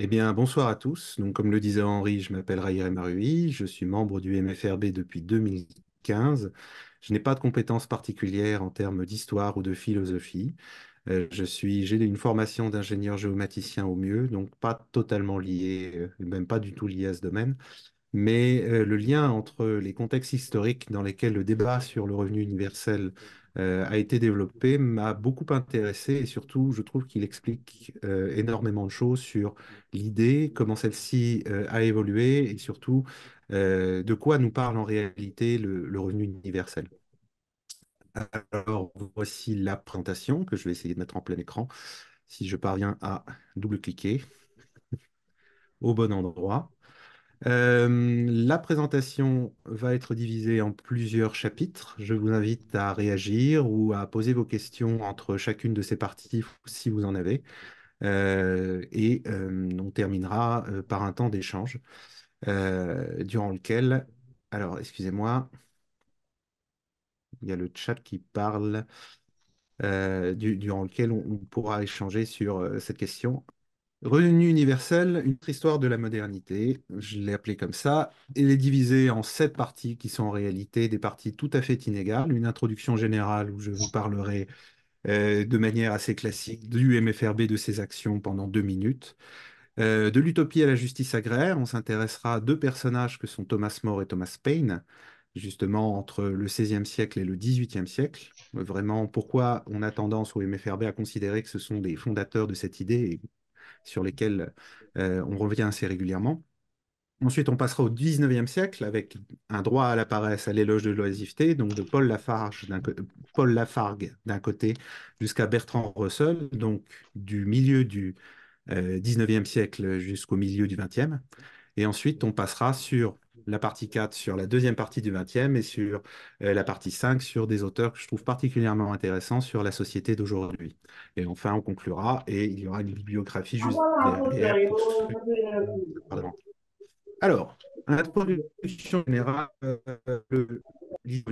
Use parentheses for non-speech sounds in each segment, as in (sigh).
Eh bien, bonsoir à tous. Donc, comme le disait Henri, je m'appelle Rayer Marui, je suis membre du MFRB depuis 2015. Je n'ai pas de compétences particulières en termes d'histoire ou de philosophie. Euh, je suis, j'ai une formation d'ingénieur géomaticien au mieux, donc pas totalement lié, euh, même pas du tout lié à ce domaine. Mais euh, le lien entre les contextes historiques dans lesquels le débat sur le revenu universel euh, a été développé m'a beaucoup intéressé et surtout, je trouve qu'il explique euh, énormément de choses sur l'idée, comment celle-ci euh, a évolué et surtout de quoi nous parle en réalité le revenu universel. Alors, voici la présentation que je vais essayer de mettre en plein écran. Si je parviens à double-cliquer (laughs) au bon endroit. Euh, la présentation va être divisée en plusieurs chapitres. Je vous invite à réagir ou à poser vos questions entre chacune de ces parties si vous en avez. Euh, et euh, on terminera par un temps d'échange durant lequel, alors excusez-moi, il y a le chat qui parle, durant lequel on pourra échanger sur cette question. Revenu universel, une autre histoire de la modernité, je l'ai appelée comme ça. Elle est divisé en sept parties qui sont en réalité des parties tout à fait inégales. Une introduction générale où je vous parlerai euh, de manière assez classique du MFRB de ses actions pendant deux minutes. Euh, de l'utopie à la justice agraire, on s'intéressera à deux personnages que sont Thomas More et Thomas Paine, justement entre le XVIe siècle et le XVIIIe siècle. Vraiment, pourquoi on a tendance au MFRB à considérer que ce sont des fondateurs de cette idée et sur lesquels euh, on revient assez régulièrement. Ensuite, on passera au XIXe siècle avec un droit à la paresse, à l'éloge de l'oisiveté, donc de Paul Lafarge Paul Lafargue d'un côté jusqu'à Bertrand Russell, donc du milieu du XIXe euh, siècle jusqu'au milieu du 20 Et ensuite, on passera sur la partie 4 sur la deuxième partie du 20e et sur euh, la partie 5 sur des auteurs que je trouve particulièrement intéressants sur la société d'aujourd'hui. Et enfin, on conclura et il y aura une bibliographie juste ah, euh, Alors, l'introduction générale, euh, le livre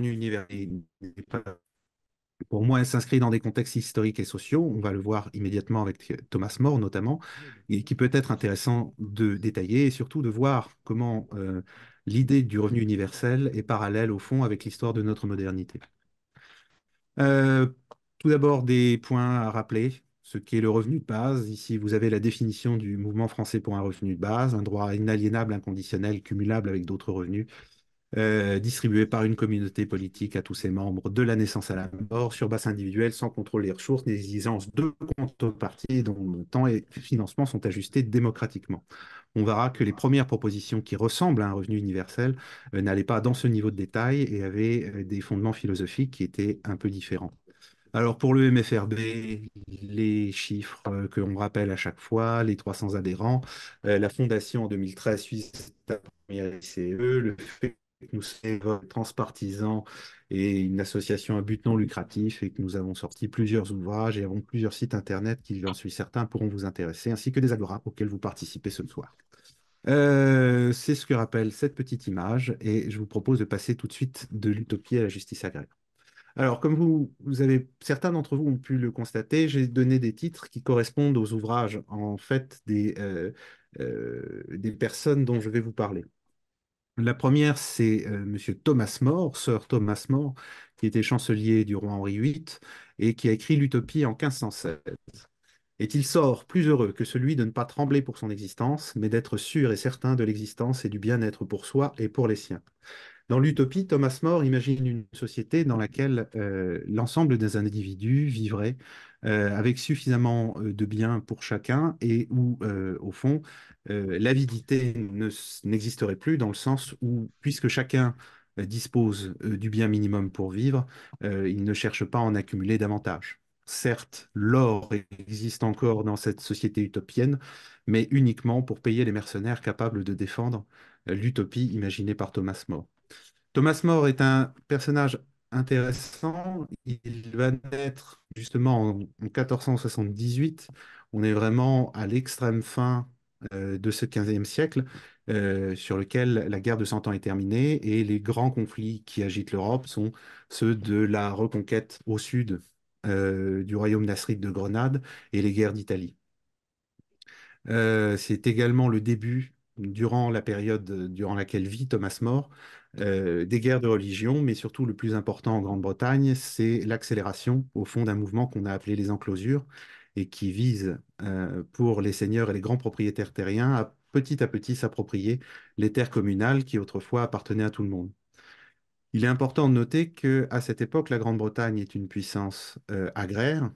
pour moi, elle s'inscrit dans des contextes historiques et sociaux. On va le voir immédiatement avec Thomas More notamment, et qui peut être intéressant de détailler et surtout de voir comment l'idée du revenu universel est parallèle au fond avec l'histoire de notre modernité. Euh, tout d'abord, des points à rappeler. Ce qu'est le revenu de base. Ici, vous avez la définition du mouvement français pour un revenu de base, un droit inaliénable, inconditionnel, cumulable avec d'autres revenus, euh, distribué par une communauté politique à tous ses membres de la naissance à la mort, sur base individuelle, sans contrôle des ressources, des exigences de contrepartie dont le temps et le financement sont ajustés démocratiquement. On verra que les premières propositions qui ressemblent à un revenu universel euh, n'allaient pas dans ce niveau de détail et avaient euh, des fondements philosophiques qui étaient un peu différents. Alors pour le MFRB, les chiffres que l'on rappelle à chaque fois, les 300 adhérents, la fondation en 2013 suisse la première ICE, le fait nous sommes transpartisans et une association à but non lucratif et que nous avons sorti plusieurs ouvrages et avons plusieurs sites internet qui, j'en suis certain, pourront vous intéresser, ainsi que des agora auxquels vous participez ce soir. Euh, c'est ce que rappelle cette petite image et je vous propose de passer tout de suite de l'utopie à la justice agraire. Alors, comme vous, avez, certains d'entre vous ont pu le constater, j'ai donné des titres qui correspondent aux ouvrages, en fait, des, euh, euh, des personnes dont je vais vous parler. La première, c'est euh, M. Thomas More, Sir Thomas More, qui était chancelier du roi Henri VIII et qui a écrit l'Utopie en 1516. Est-il sort plus heureux que celui de ne pas trembler pour son existence, mais d'être sûr et certain de l'existence et du bien-être pour soi et pour les siens dans l'utopie, Thomas More imagine une société dans laquelle euh, l'ensemble des individus vivraient euh, avec suffisamment euh, de biens pour chacun et où, au fond, l'avidité n'existerait plus dans le sens où, puisque chacun dispose du bien minimum pour vivre, il ne cherche pas à en accumuler davantage. Certes, l'or existe encore dans cette société utopienne, mais uniquement pour payer les mercenaires capables de défendre l'utopie imaginée par Thomas More. Thomas More est un personnage intéressant. Il va naître justement en, 1478. On est vraiment à l'extrême fin euh, de ce 15e siècle, euh, sur lequel la guerre de Cent Ans est terminée et les grands conflits qui agitent l'Europe sont ceux de la reconquête au sud euh, du royaume d'Astrid de Grenade et les guerres d'Italie. C'est également le début, durant la période durant laquelle vit Thomas More, euh, des guerres de religion, mais surtout le plus important en Grande-Bretagne, c'est l'accélération au fond d'un mouvement qu'on a appelé les enclosures et qui vise euh, pour les seigneurs et les grands propriétaires terriens à petit à petit s'approprier les terres communales qui autrefois appartenaient à tout le monde. Il est important de noter que à cette époque, la Grande-Bretagne est une puissance euh, agraire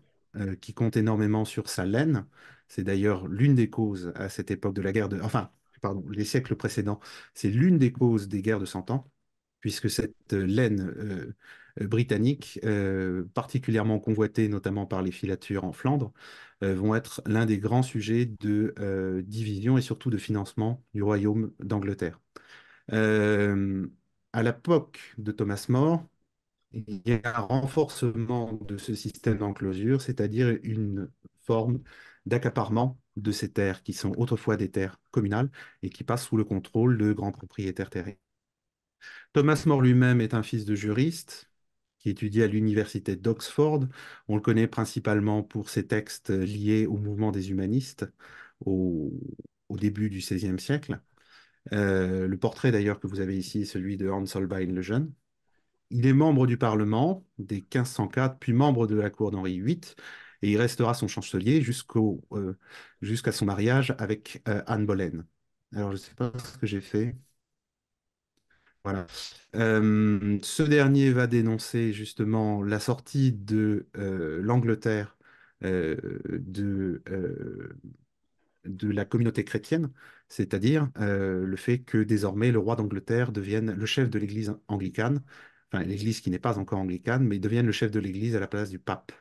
qui compte énormément sur sa laine. C'est d'ailleurs l'une des causes à cette époque de la guerre de, enfin, pardon, les siècles précédents. C'est l'une des causes des guerres de Cent Ans puisque cette euh, laine euh, britannique, euh, particulièrement convoitée notamment par les filatures en Flandre, vont être l'un des grands sujets de division et surtout de financement du royaume d'Angleterre. à l'époque de Thomas More, il y a un renforcement de ce système d'enclosure, c'est-à-dire une forme d'accaparement de ces terres qui sont autrefois des terres communales et qui passent sous le contrôle de grands propriétaires terriens. Thomas More lui-même est un fils de juriste qui étudie à l'université d'Oxford. On le connaît principalement pour ses textes liés au mouvement des humanistes au, début du XVIe siècle. Euh, le portrait d'ailleurs que vous avez ici est celui de Hans Holbein le Jeune. Il est membre du Parlement dès 1504, puis membre de la cour d'Henri VIII, et il restera son chancelier euh, jusqu'à son mariage avec euh, Anne Boleyn. Alors, je ne sais pas ce que j'ai fait. Voilà. ce dernier va dénoncer justement la sortie de l'Angleterre de, de la communauté chrétienne, c'est-à-dire le fait que désormais le roi d'Angleterre devienne le chef de l'Église anglicane, enfin l'Église qui n'est pas encore anglicane, mais devienne le chef de l'Église à la place du pape.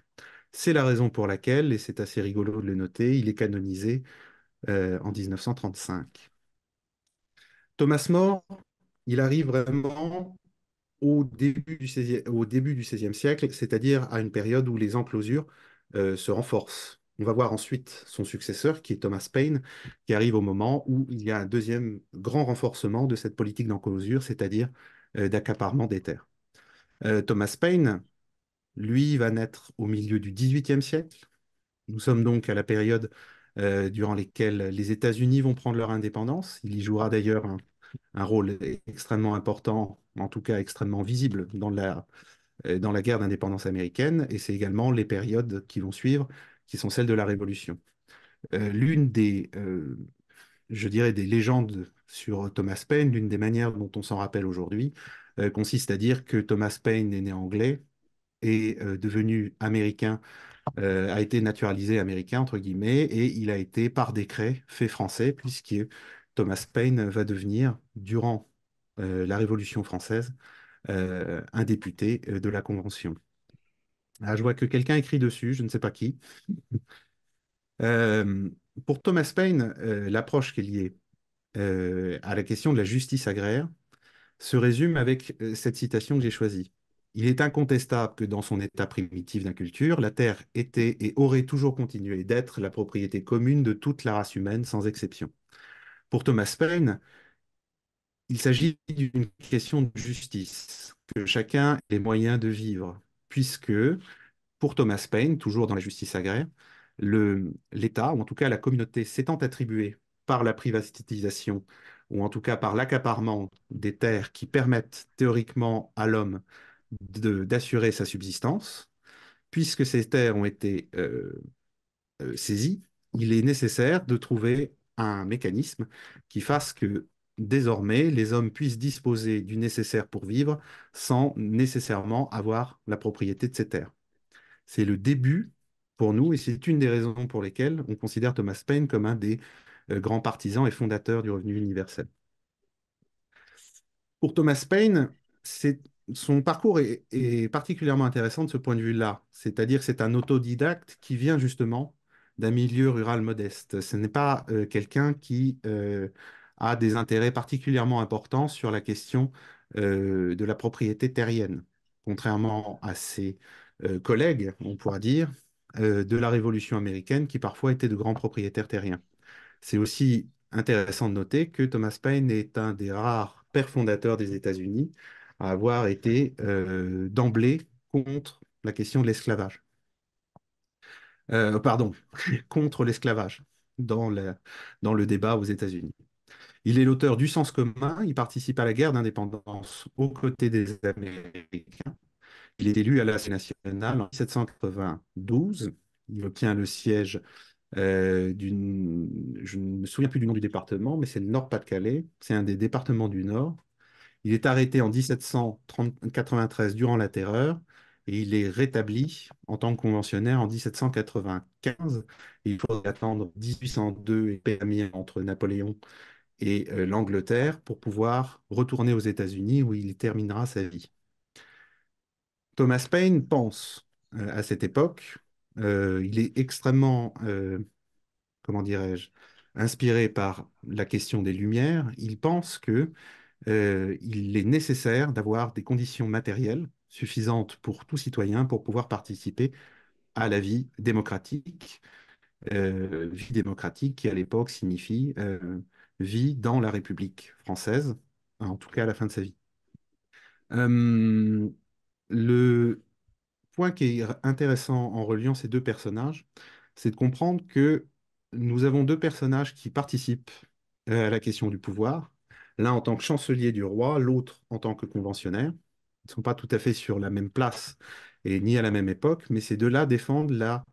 C'est la raison pour laquelle, et c'est assez rigolo de le noter, il est canonisé en 1935. Thomas More il arrive vraiment au début du XVIe siècle, c'est-à-dire à une période où les enclosures euh, se renforcent. On va voir ensuite son successeur, qui est Thomas Paine, qui arrive au moment où il y a un deuxième grand renforcement de cette politique d'enclosure, c'est-à-dire euh, d'accaparement des terres. Euh, Thomas Paine, lui, va naître au milieu du XVIIIe siècle. Nous sommes donc à la période durant laquelle les États-Unis vont prendre leur indépendance. Il y jouera d'ailleurs un, un rôle extrêmement important, en tout cas extrêmement visible dans la, euh, dans la guerre d'indépendance américaine, et c'est également les périodes qui vont suivre, qui sont celles de la Révolution. Euh, l'une des, euh, je dirais, des légendes sur Thomas Paine, l'une des manières dont on s'en rappelle aujourd'hui, consiste à dire que Thomas Paine est né anglais et devenu américain, a été naturalisé américain, entre guillemets, et il a été par décret fait français, est Thomas Paine va devenir, durant euh, la Révolution française, euh, un député euh, de la Convention. Ah, je vois que quelqu'un écrit dessus, je ne sais pas qui. pour Thomas Paine, l'approche qui est liée à la question de la justice agraire se résume avec cette citation que j'ai choisie. Il est incontestable que dans son état primitif d'inculture, la terre était et aurait toujours continué d'être la propriété commune de toute la race humaine sans exception. Pour Thomas Paine, il s'agit d'une question de justice, que chacun ait les moyens de vivre, puisque pour Thomas Paine, toujours dans la justice agraire, l'État, ou en tout cas la communauté, s'étant attribuée par la privatisation, ou en tout cas par l'accaparement des terres qui permettent théoriquement à l'homme d'assurer sa subsistance, puisque ces terres ont été euh, euh, saisies, il est nécessaire de trouver un mécanisme qui fasse que désormais les hommes puissent disposer du nécessaire pour vivre sans nécessairement avoir la propriété de ces terres. C'est le début pour nous et c'est une des raisons pour lesquelles on considère Thomas Paine comme un des euh, grands partisans et fondateurs du revenu universel. Pour Thomas Paine, son parcours est, particulièrement intéressant de ce point de vue-là, c'est-à-dire c'est un autodidacte qui vient justement d'un milieu rural modeste. Ce n'est pas euh, quelqu'un qui euh, a des intérêts particulièrement importants sur la question euh, de la propriété terrienne, contrairement à ses collègues, on pourra dire, de la Révolution américaine, qui parfois étaient de grands propriétaires terriens. C'est aussi intéressant de noter que Thomas Paine est un des rares pères fondateurs des États-Unis à avoir été d'emblée contre la question de l'esclavage. Euh, pardon, (laughs) contre l'esclavage dans, le, dans le débat aux États-Unis. Il est l'auteur du Sens commun, il participe à la guerre d'indépendance aux côtés des Américains. Il est élu à l'Assemblée nationale en 1792. Il obtient le siège euh, d'une. Je ne me souviens plus du nom du département, mais c'est le Nord-Pas-de-Calais. C'est un des départements du Nord. Il est arrêté en 1793 durant la Terreur il est rétabli en tant que conventionnaire en 1795. il faut attendre 1802 et permis entre Napoléon et euh, l'Angleterre pour pouvoir retourner aux États-Unis où il terminera sa vie. Thomas Paine pense euh, à cette époque, euh, il est extrêmement, comment dirais-je, inspiré par la question des Lumières. Il pense que il est nécessaire d'avoir des conditions matérielles suffisante pour tout citoyen pour pouvoir participer à la vie démocratique, euh, vie démocratique qui à l'époque signifie euh, vie dans la République française, en tout cas à la fin de sa vie. Hum, le point qui est intéressant en reliant ces deux personnages, c'est de comprendre que nous avons deux personnages qui participent euh, à la question du pouvoir, l'un en tant que chancelier du roi, l'autre en tant que conventionnaire ne sont pas tout à fait sur la même place et ni à la même époque, mais ces deux-là défendent la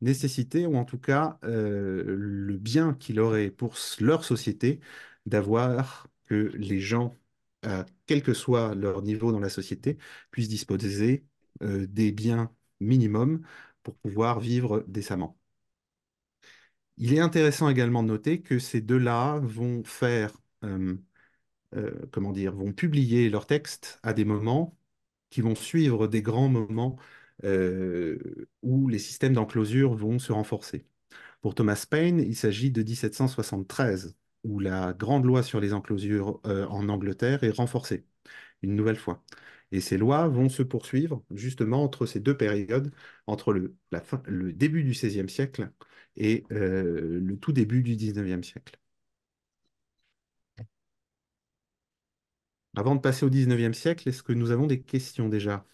nécessité, ou en tout cas euh, le bien qu'il aurait pour leur société d'avoir que les gens, euh, quel que soit leur niveau dans la société, puissent disposer euh, des biens minimums pour pouvoir vivre décemment. Il est intéressant également de noter que ces deux-là vont faire euh, euh, comment dire, vont publier leurs textes à des moments qui vont suivre des grands moments euh, où les systèmes d'enclosure vont se renforcer. Pour Thomas Paine, il s'agit de 1773, où la grande loi sur les enclosures euh, en Angleterre est renforcée, une nouvelle fois. Et ces lois vont se poursuivre justement entre ces deux périodes, entre le début du XVIe siècle et le tout début du XIXe siècle. Avant de passer au 19e siècle, est-ce que nous avons des questions déjà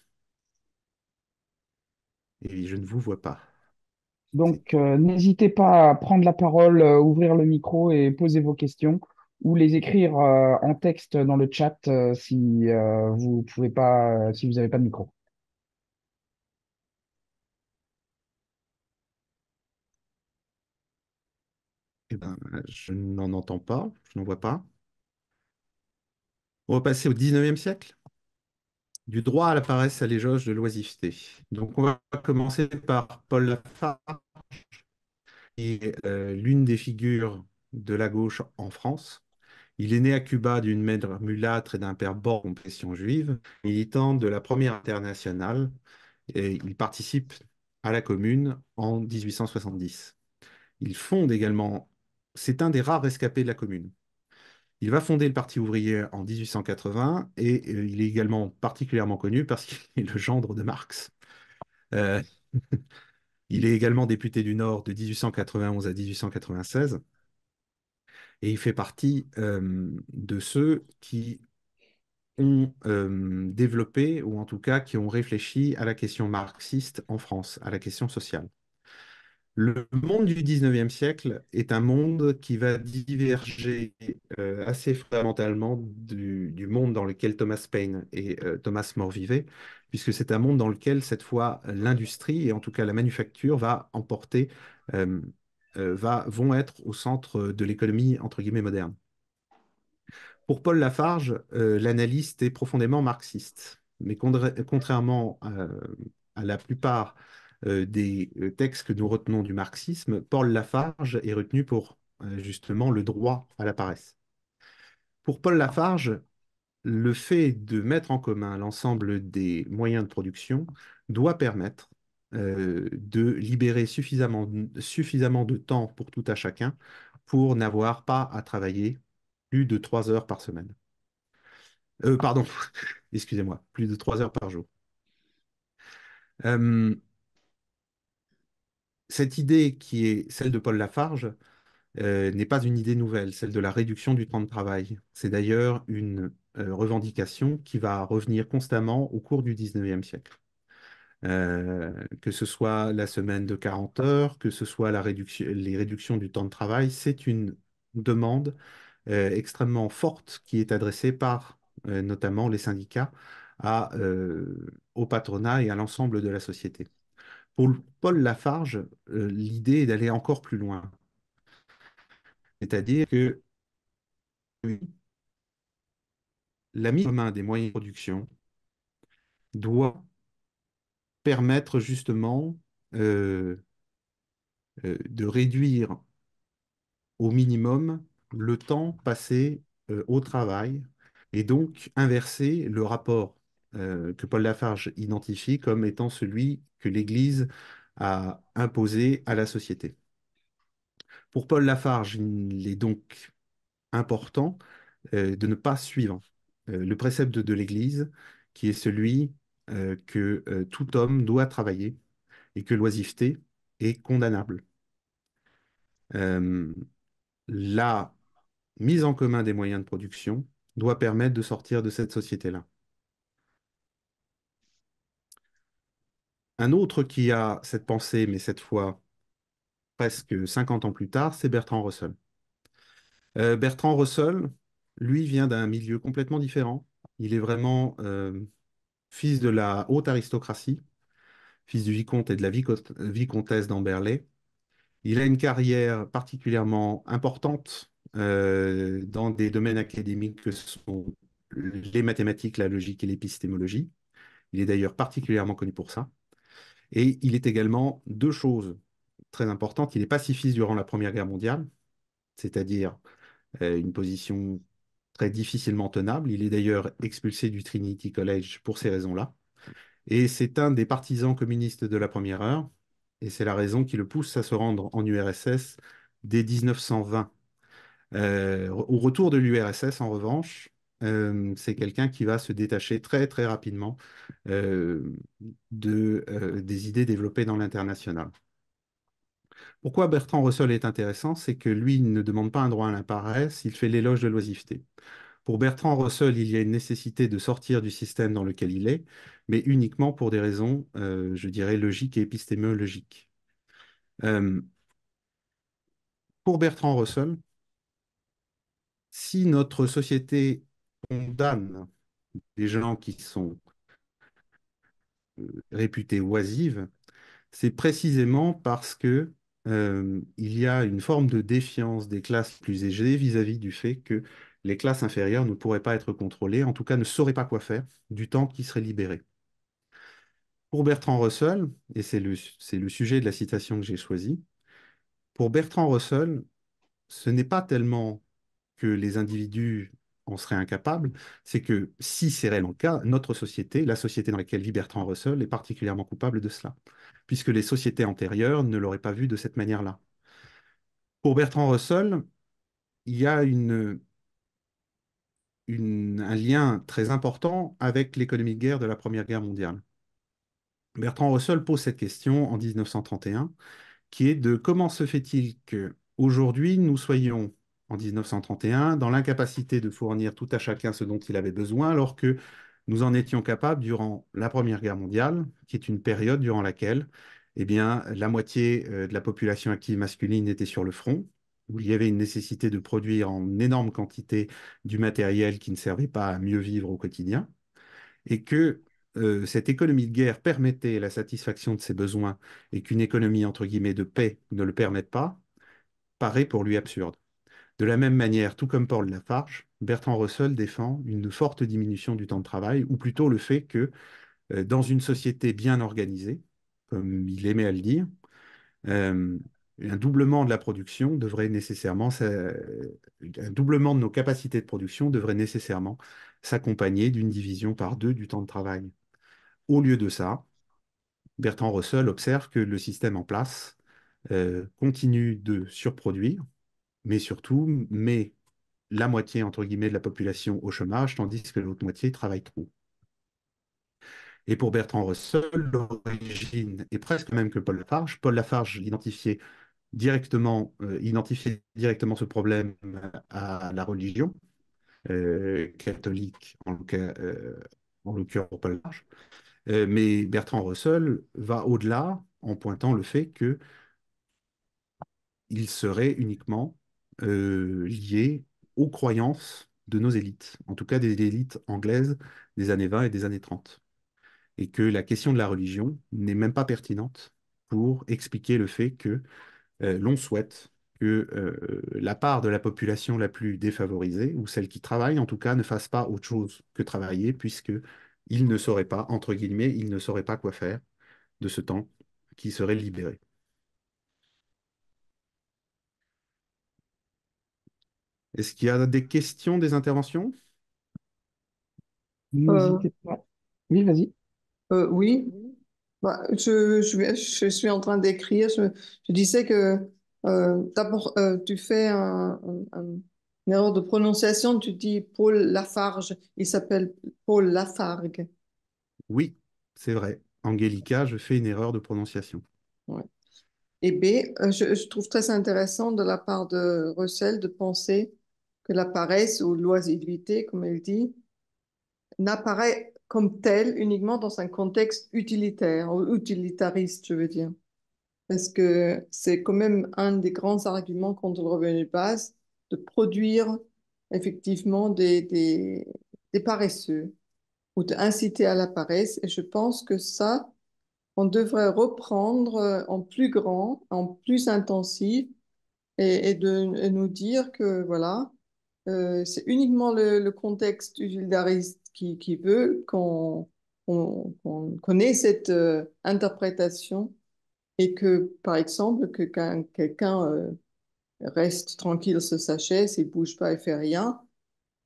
Et je ne vous vois pas. Donc, euh, n'hésitez pas à prendre la parole, euh, ouvrir le micro et poser vos questions ou les écrire euh, en texte dans le chat si vous pas, si vous n'avez pas de micro. Eh ben, je n'en entends pas, je n'en vois pas. On va passer au 19e siècle, du droit à la paresse à l'éloge de l'oisiveté. Donc on va commencer par Paul Lafarge, qui est euh, l'une des figures de la gauche en France. Il est né à Cuba d'une mère mulâtre et d'un père bord juive, militant de la Première Internationale, et il participe à la Commune en 1870. Il fonde également, c'est un des rares rescapés de la Commune. Il va fonder le Parti ouvrier en 1880 et euh, il est également particulièrement connu parce qu'il est le gendre de Marx. Euh, (laughs) il est également député du Nord de 1891 à 1896 et il fait partie euh, de ceux qui ont développé ou en tout cas qui ont réfléchi à la question marxiste en France, à la question sociale. Le monde du 19e siècle est un monde qui va diverger euh, assez fondamentalement du, monde dans lequel Thomas Paine et euh, Thomas More vivaient, puisque c'est un monde dans lequel, cette fois, l'industrie, et en tout cas la manufacture, va emporter, euh, va, vont être au centre de l'économie, entre guillemets, moderne. Pour Paul Lafarge, l'analyste est profondément marxiste, mais contrairement à la plupart euh, des euh, textes que nous retenons du marxisme, Paul Lafarge est retenu pour euh, justement le droit à la paresse. Pour Paul Lafarge, le fait de mettre en commun l'ensemble des moyens de production doit permettre de libérer suffisamment, suffisamment, de temps pour tout à chacun pour n'avoir pas à travailler plus de trois heures par semaine. pardon, (laughs) excusez-moi, plus de trois heures par jour cette idée qui est celle de Paul Lafarge euh, n'est pas une idée nouvelle, celle de la réduction du temps de travail. C'est d'ailleurs une euh, revendication qui va revenir constamment au cours du 19e siècle. Euh, que ce soit la semaine de 40 heures, que ce soit les réductions du temps de travail, c'est une demande extrêmement forte qui est adressée par notamment les syndicats au patronat et à l'ensemble de la société. Pour Paul Lafarge, euh, l'idée est d'aller encore plus loin. C'est-à-dire que la mise en main des moyens de production doit permettre justement euh, euh, de réduire au minimum le temps passé au travail et donc inverser le rapport euh, que Paul Lafarge identifie comme étant celui que l'Église a imposé à la société. Pour Paul Lafarge, il est donc important euh, de ne pas suivre euh, le précepte de l'Église, qui est celui que tout homme doit travailler et que l'oisiveté est condamnable. la mise en commun des moyens de production doit permettre de sortir de cette société-là. Un autre qui a cette pensée, mais cette fois presque 50 ans plus tard, c'est Bertrand Russell. Euh, Bertrand Russell, lui, vient d'un milieu complètement différent. Il est vraiment euh, fils de la haute aristocratie, fils du vicomte et de la vicomtesse d'Amberley. Il a une carrière particulièrement importante euh, dans des domaines académiques que sont les mathématiques, la logique et l'épistémologie. Il est d'ailleurs particulièrement connu pour ça. Et il est également deux choses très importantes. Il est pacifiste durant la Première Guerre mondiale, c'est-à-dire euh, une position très difficilement tenable. Il est d'ailleurs expulsé du Trinity College pour ces raisons-là. Et c'est un des partisans communistes de la première heure, et c'est la raison qui le pousse à se rendre en URSS dès 1920. Euh, au retour de l'URSS, en revanche, euh, c'est quelqu'un qui va se détacher très très rapidement euh, de, euh, des idées développées dans l'international. Pourquoi Bertrand Russell est intéressant C'est que lui il ne demande pas un droit à la paresse il fait l'éloge de l'oisiveté. Pour Bertrand Russell, il y a une nécessité de sortir du système dans lequel il est, mais uniquement pour des raisons, je dirais, logiques et épistémologiques. pour Bertrand Russell, si notre société condamne des gens qui sont euh, réputés oisives, c'est précisément parce que euh, il y a une forme de défiance des classes plus égées vis-à-vis du fait que les classes inférieures ne pourraient pas être contrôlées, en tout cas ne sauraient pas quoi faire du temps qui serait libéré. Pour Bertrand Russell, et c'est le, le, sujet de la citation que j'ai choisie, pour Bertrand Russell, ce n'est pas tellement que les individus on serait incapable, c'est que si c'est réellement en cas, notre société, la société dans laquelle vit Bertrand Russell, est particulièrement coupable de cela, puisque les sociétés antérieures ne l'auraient pas vu de cette manière-là. Pour Bertrand Russell, il y a une, un lien très important avec l'économie de guerre de la Première Guerre mondiale. Bertrand Russell pose cette question en 1931, qui est de comment se fait-il que aujourd'hui nous soyons en 1931 dans l'incapacité de fournir tout à chacun ce dont il avait besoin, alors que nous en étions capables durant la Première Guerre mondiale, qui est une période durant laquelle eh bien, la moitié euh, de la population active masculine était sur le front, où il y avait une nécessité de produire en énorme quantité du matériel qui ne servait pas à mieux vivre au quotidien, et que euh, cette économie de guerre permettait la satisfaction de ses besoins et qu'une économie entre guillemets de paix ne le permette pas, paraît pour lui absurde. De la même manière, tout comme Paul Lafarge, Bertrand Russell défend une forte diminution du temps de travail, ou plutôt le fait que euh, dans une société bien organisée, comme il aimait à le dire, euh, un doublement de la production devrait nécessairement, un doublement de nos capacités de production devrait nécessairement s'accompagner d'une division par deux du temps de travail. Au lieu de ça, Bertrand Russell observe que le système en place euh, continue de surproduire, mais surtout met la moitié, entre guillemets, de la population au chômage, tandis que l'autre moitié travaille trop. Et pour Bertrand Russell, l'origine est presque la même que Paul Lafarge. Paul Lafarge identifiait directement, euh, directement ce problème à la religion euh, catholique, en, euh, en l'occurrence Paul Lafarge. Euh, mais Bertrand Russell va au-delà en pointant le fait que il serait uniquement euh, liées aux croyances de nos élites, en tout cas des élites anglaises des années 20 et des années 30. Et que la question de la religion n'est même pas pertinente pour expliquer le fait que euh, l'on souhaite que euh, la part de la population la plus défavorisée, ou celle qui travaille en tout cas, ne fasse pas autre chose que travailler, puisque ne saurait pas, entre guillemets, il ne saurait pas quoi faire de ce temps qui serait libéré. Est-ce qu'il y a des questions, des interventions euh, Oui, vas-y. Euh, oui. Bah, je, suis en train d'écrire. Je, disais que euh, tu fais un, une erreur de prononciation. Tu dis Paul Lafarge. Il s'appelle Paul Lafargue. Oui, c'est vrai. Angélica, je fais une erreur de prononciation. Et eh B, je, je, trouve très intéressant de la part de Russell de penser que la paresse ou l'oisiveté, comme elle dit, n'apparaît comme telle uniquement dans un contexte utilitaire, ou utilitariste, je veux dire. Parce que c'est quand même un des grands arguments contre le revenu de base, de produire effectivement des, paresseux ou d'inciter à la paresse. Et je pense que ça, on devrait reprendre en plus grand, en plus intensif, et, de et nous dire que voilà, euh, c'est uniquement le, contexte utilitariste qui, qui veut qu'on qu connaît cette euh, interprétation et que, par exemple, que quand quelqu'un euh, reste tranquille sur sa chaise, il bouge pas et fait rien,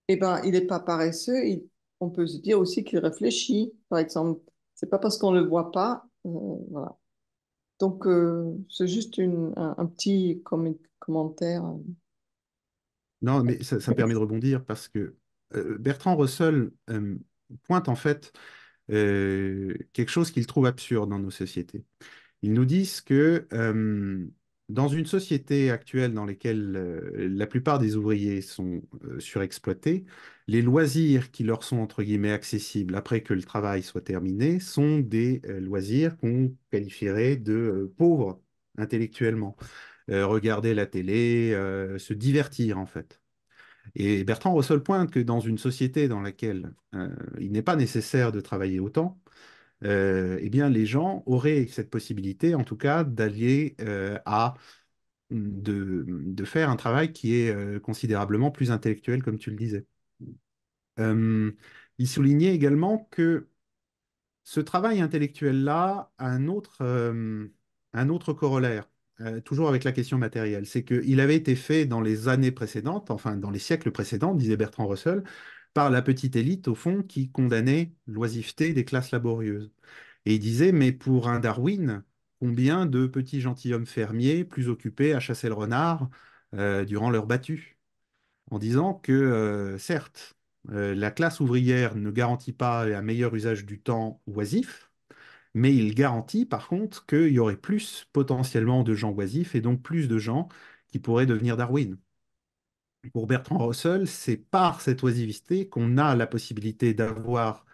eh ben, il n'est pas paresseux. on peut se dire aussi qu'il réfléchit, par exemple. C'est pas parce qu'on le voit pas, Donc, c'est juste un, un, petit commentaire. Non, mais ça, permet de rebondir parce que euh, Bertrand Russell pointe en fait euh, quelque chose qu'il trouve absurde dans nos sociétés. Ils nous disent que dans une société actuelle dans laquelle euh, la plupart des ouvriers sont surexploités, les loisirs qui leur sont entre guillemets accessibles après que le travail soit terminé sont des loisirs qu'on qualifierait de pauvres intellectuellement. Euh, regarder la télé, euh, se divertir en fait. Et Bertrand Russell pointe que dans une société dans laquelle euh, il n'est pas nécessaire de travailler autant, eh bien les gens auraient cette possibilité en tout cas d'aller à de, faire un travail qui est considérablement plus intellectuel, comme tu le disais. il soulignait également que ce travail intellectuel-là a un autre, un autre corollaire, euh, toujours avec la question matérielle, c'est qu'il avait été fait dans les années précédentes, enfin dans les siècles précédents, disait Bertrand Russell, par la petite élite, au fond, qui condamnait l'oisiveté des classes laborieuses. Et il disait, mais pour un Darwin, combien de petits gentilshommes fermiers plus occupés à chasser le renard euh, durant leur battue En disant que, euh, certes, la classe ouvrière ne garantit pas un meilleur usage du temps oisif, mais il garantit par contre qu'il y aurait plus potentiellement de gens oisifs et donc plus de gens qui pourraient devenir Darwin. Pour Bertrand Russell, c'est par cette oisivité qu'on a la possibilité d'avoir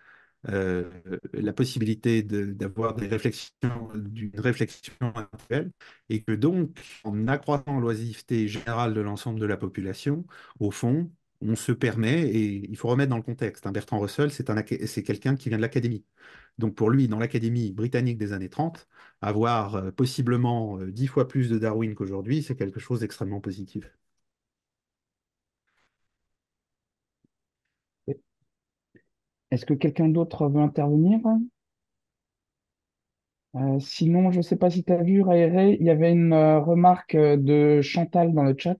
euh, la possibilité d'avoir des réflexions, d'une réflexion actuelle, et que donc, en accroissant l'oisiveté générale de l'ensemble de la population, au fond, on se permet, et il faut remettre dans le contexte, hein, Bertrand Russell, c'est, quelqu'un qui vient de l'Académie. Donc pour lui, dans l'Académie britannique des années 30, avoir euh, possiblement euh, dix fois plus de Darwin qu'aujourd'hui, c'est quelque chose d'extrêmement positif. Est-ce que quelqu'un d'autre veut intervenir euh, Sinon, je ne sais pas si tu as vu, Raéré, il y avait une remarque de Chantal dans le chat.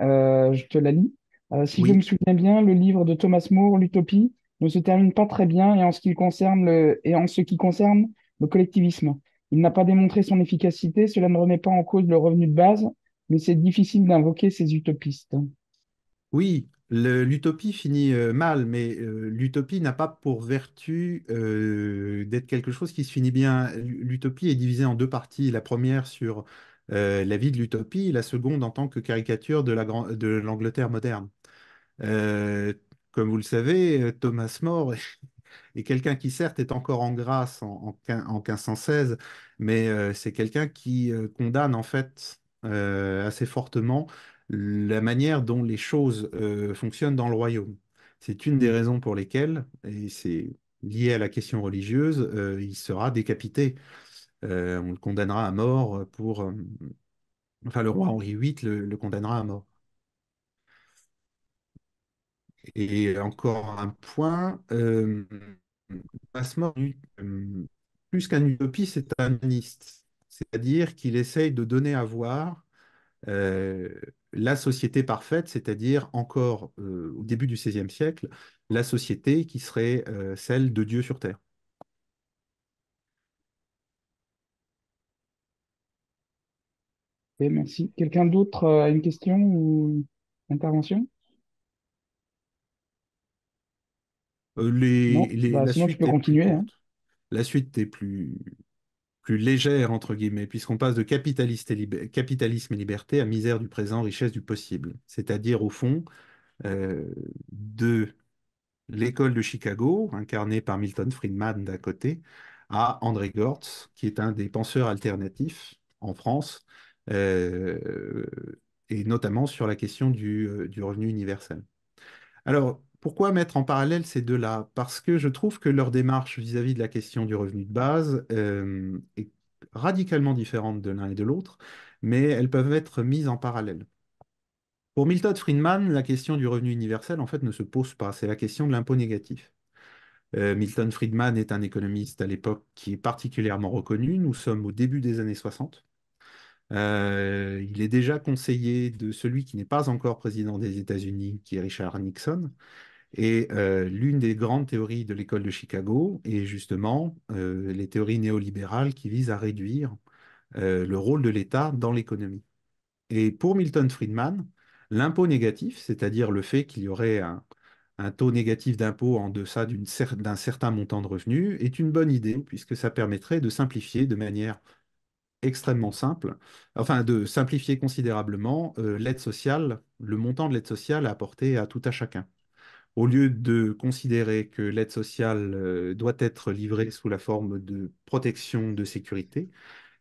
je te la lis. Euh, si je me souviens bien, le livre de Thomas Moore, L'Utopie, ne se termine pas très bien et en ce qui concerne le, collectivisme. Il n'a pas démontré son efficacité, cela ne remet pas en cause le revenu de base, mais c'est difficile d'invoquer ces utopistes. Oui, l'utopie finit euh, mal, mais euh, l'utopie n'a pas pour vertu d'être quelque chose qui se finit bien. L'utopie est divisée en deux parties. La première sur la vie de l'utopie, la seconde en tant que caricature de l'Angleterre moderne. Euh, comme vous le savez, euh, Thomas More (laughs) est quelqu'un qui certes est encore en grâce en, 1516, mais euh, c'est quelqu'un qui condamne en fait assez fortement la manière dont les choses fonctionnent dans le royaume. C'est une des mmh. raisons pour lesquelles, et c'est lié à la question religieuse, il sera décapité. on le condamnera à mort pour... enfin, le roi Henri VIII le condamnera à mort. Et encore un point, euh, euh, plus qu'un utopie, c'est un C'est-à-dire qu'il essaye de donner à voir euh, la société parfaite, c'est-à-dire encore euh, au début du XVIe siècle, la société qui serait celle de Dieu sur Terre. Et merci. Quelqu'un d'autre a une question ou intervention Euh, les, bah, la sinon, suite tu peux continuer. Hein. La suite est plus, plus légère, entre guillemets, puisqu'on passe de et capitalisme et liberté à misère du présent, richesse du possible. C'est-à-dire, au fond, euh, de l'école de Chicago, incarnée par Milton Friedman d'un côté, à André Gortz, qui est un des penseurs alternatifs en France, euh, et notamment sur la question du, du revenu universel. Alors, pourquoi mettre en parallèle ces deux-là Parce que je trouve que leur démarche vis-à-vis de la question du revenu de base euh, est radicalement différente de l'un et de l'autre, mais elles peuvent être mises en parallèle. Pour Milton Friedman, la question du revenu universel, en fait, ne se pose pas. C'est la question de l'impôt négatif. Euh, Milton Friedman est un économiste à l'époque qui est particulièrement reconnu. Nous sommes au début des années 60. Euh, il est déjà conseiller de celui qui n'est pas encore président des États-Unis, qui est Richard Nixon. Et euh, l'une des grandes théories de l'école de Chicago est justement euh, les théories néolibérales qui visent à réduire euh, le rôle de l'État dans l'économie. Et pour Milton Friedman, l'impôt négatif, c'est-à-dire le fait qu'il y aurait un, taux négatif d'impôt en deçà d'un certain montant de revenus, est une bonne idée, puisque ça permettrait de simplifier de manière extrêmement simple, enfin de simplifier considérablement l'aide sociale, le montant de l'aide sociale apporter à tout à chacun au lieu de considérer que l'aide sociale euh, doit être livrée sous la forme de protection de sécurité,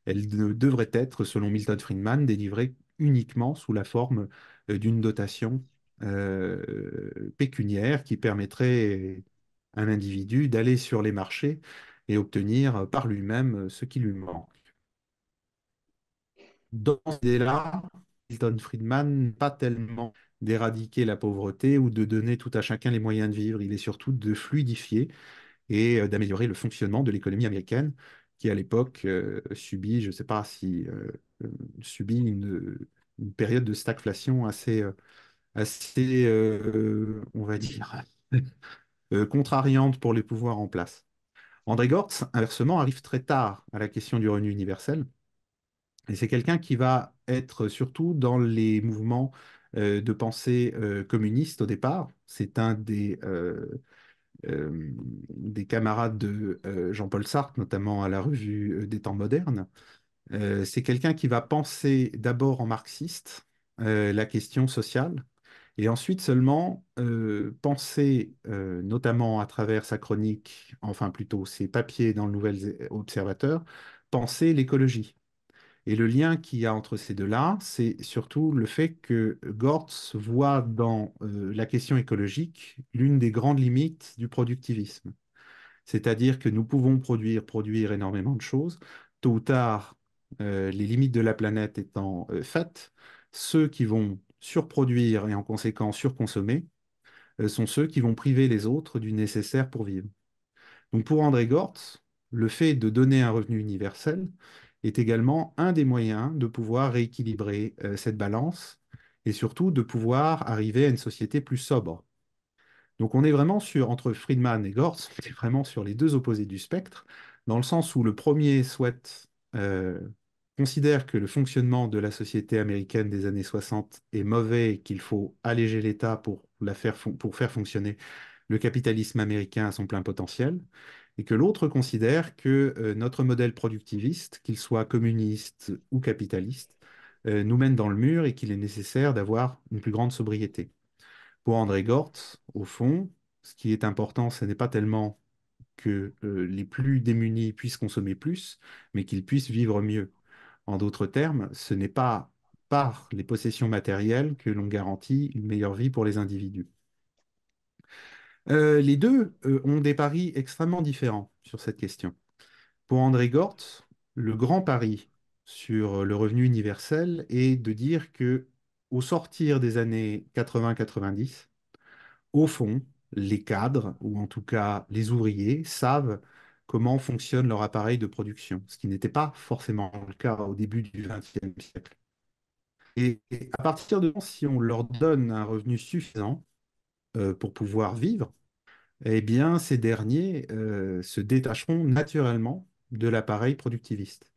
elle devrait être, selon Milton Friedman, délivrée uniquement sous la forme euh, d'une dotation euh, pécuniaire qui permettrait à individu d'aller sur les marchés et obtenir par lui-même ce qui lui manque. Dans ces cas là Milton Friedman pas tellement d'éradiquer la pauvreté ou de donner tout à chacun les moyens de vivre. Il est surtout de fluidifier et euh, d'améliorer le fonctionnement de l'économie américaine qui, à l'époque, euh, subit, je ne sais pas si, euh, subit une, période de stagflation assez, assez on va dire, (laughs) contrariante pour les pouvoirs en place. André Gortz, inversement, arrive très tard à la question du revenu universel. Et c'est quelqu'un qui va être surtout dans les mouvements euh, de pensée euh, communiste au départ. C'est un des, euh, camarades de Jean-Paul Sartre, notamment à la revue des temps modernes. c'est quelqu'un qui va penser d'abord en marxiste la question sociale, et ensuite seulement penser, notamment à travers sa chronique, enfin plutôt ses papiers dans le Nouvel Observateur, penser l'écologie. Et le lien qu'il y a entre ces deux-là, c'est surtout le fait que Gortz voit dans euh, la question écologique l'une des grandes limites du productivisme. C'est-à-dire que nous pouvons produire, produire énormément de choses. Tôt ou tard, euh, les limites de la planète étant euh, faites, ceux qui vont surproduire et en conséquence surconsommer sont ceux qui vont priver les autres du nécessaire pour vivre. Donc pour André Gortz, le fait de donner un revenu universel, est également un des moyens de pouvoir rééquilibrer euh, cette balance et surtout de pouvoir arriver à une société plus sobre. Donc on est vraiment sur, entre Friedman et Gortz, on vraiment sur les deux opposés du spectre, dans le sens où le premier souhaite, euh, considère que le fonctionnement de la société américaine des années 60 est mauvais et qu'il faut alléger l'État pour, la faire, pour faire fonctionner le capitalisme américain à son plein potentiel et que l'autre considère que euh, notre modèle productiviste, qu'il soit communiste ou capitaliste, euh, nous mène dans le mur et qu'il est nécessaire d'avoir une plus grande sobriété. Pour André Gortz, au fond, ce qui est important, ce n'est pas tellement que euh, les plus démunis puissent consommer plus, mais qu'ils puissent vivre mieux. En d'autres termes, ce n'est pas par les possessions matérielles que l'on garantit une meilleure vie pour les individus. Euh, les deux euh, ont des paris extrêmement différents sur cette question. Pour André Gort, le grand pari sur le revenu universel est de dire que au sortir des années 80-90, au fond, les cadres, ou en tout cas les ouvriers, savent comment fonctionne leur appareil de production, ce qui n'était pas forcément le cas au début du XXe siècle. Et à partir de si on leur donne un revenu suffisant euh, pour pouvoir vivre, eh bien, ces derniers euh, se détacheront naturellement de l'appareil productiviste.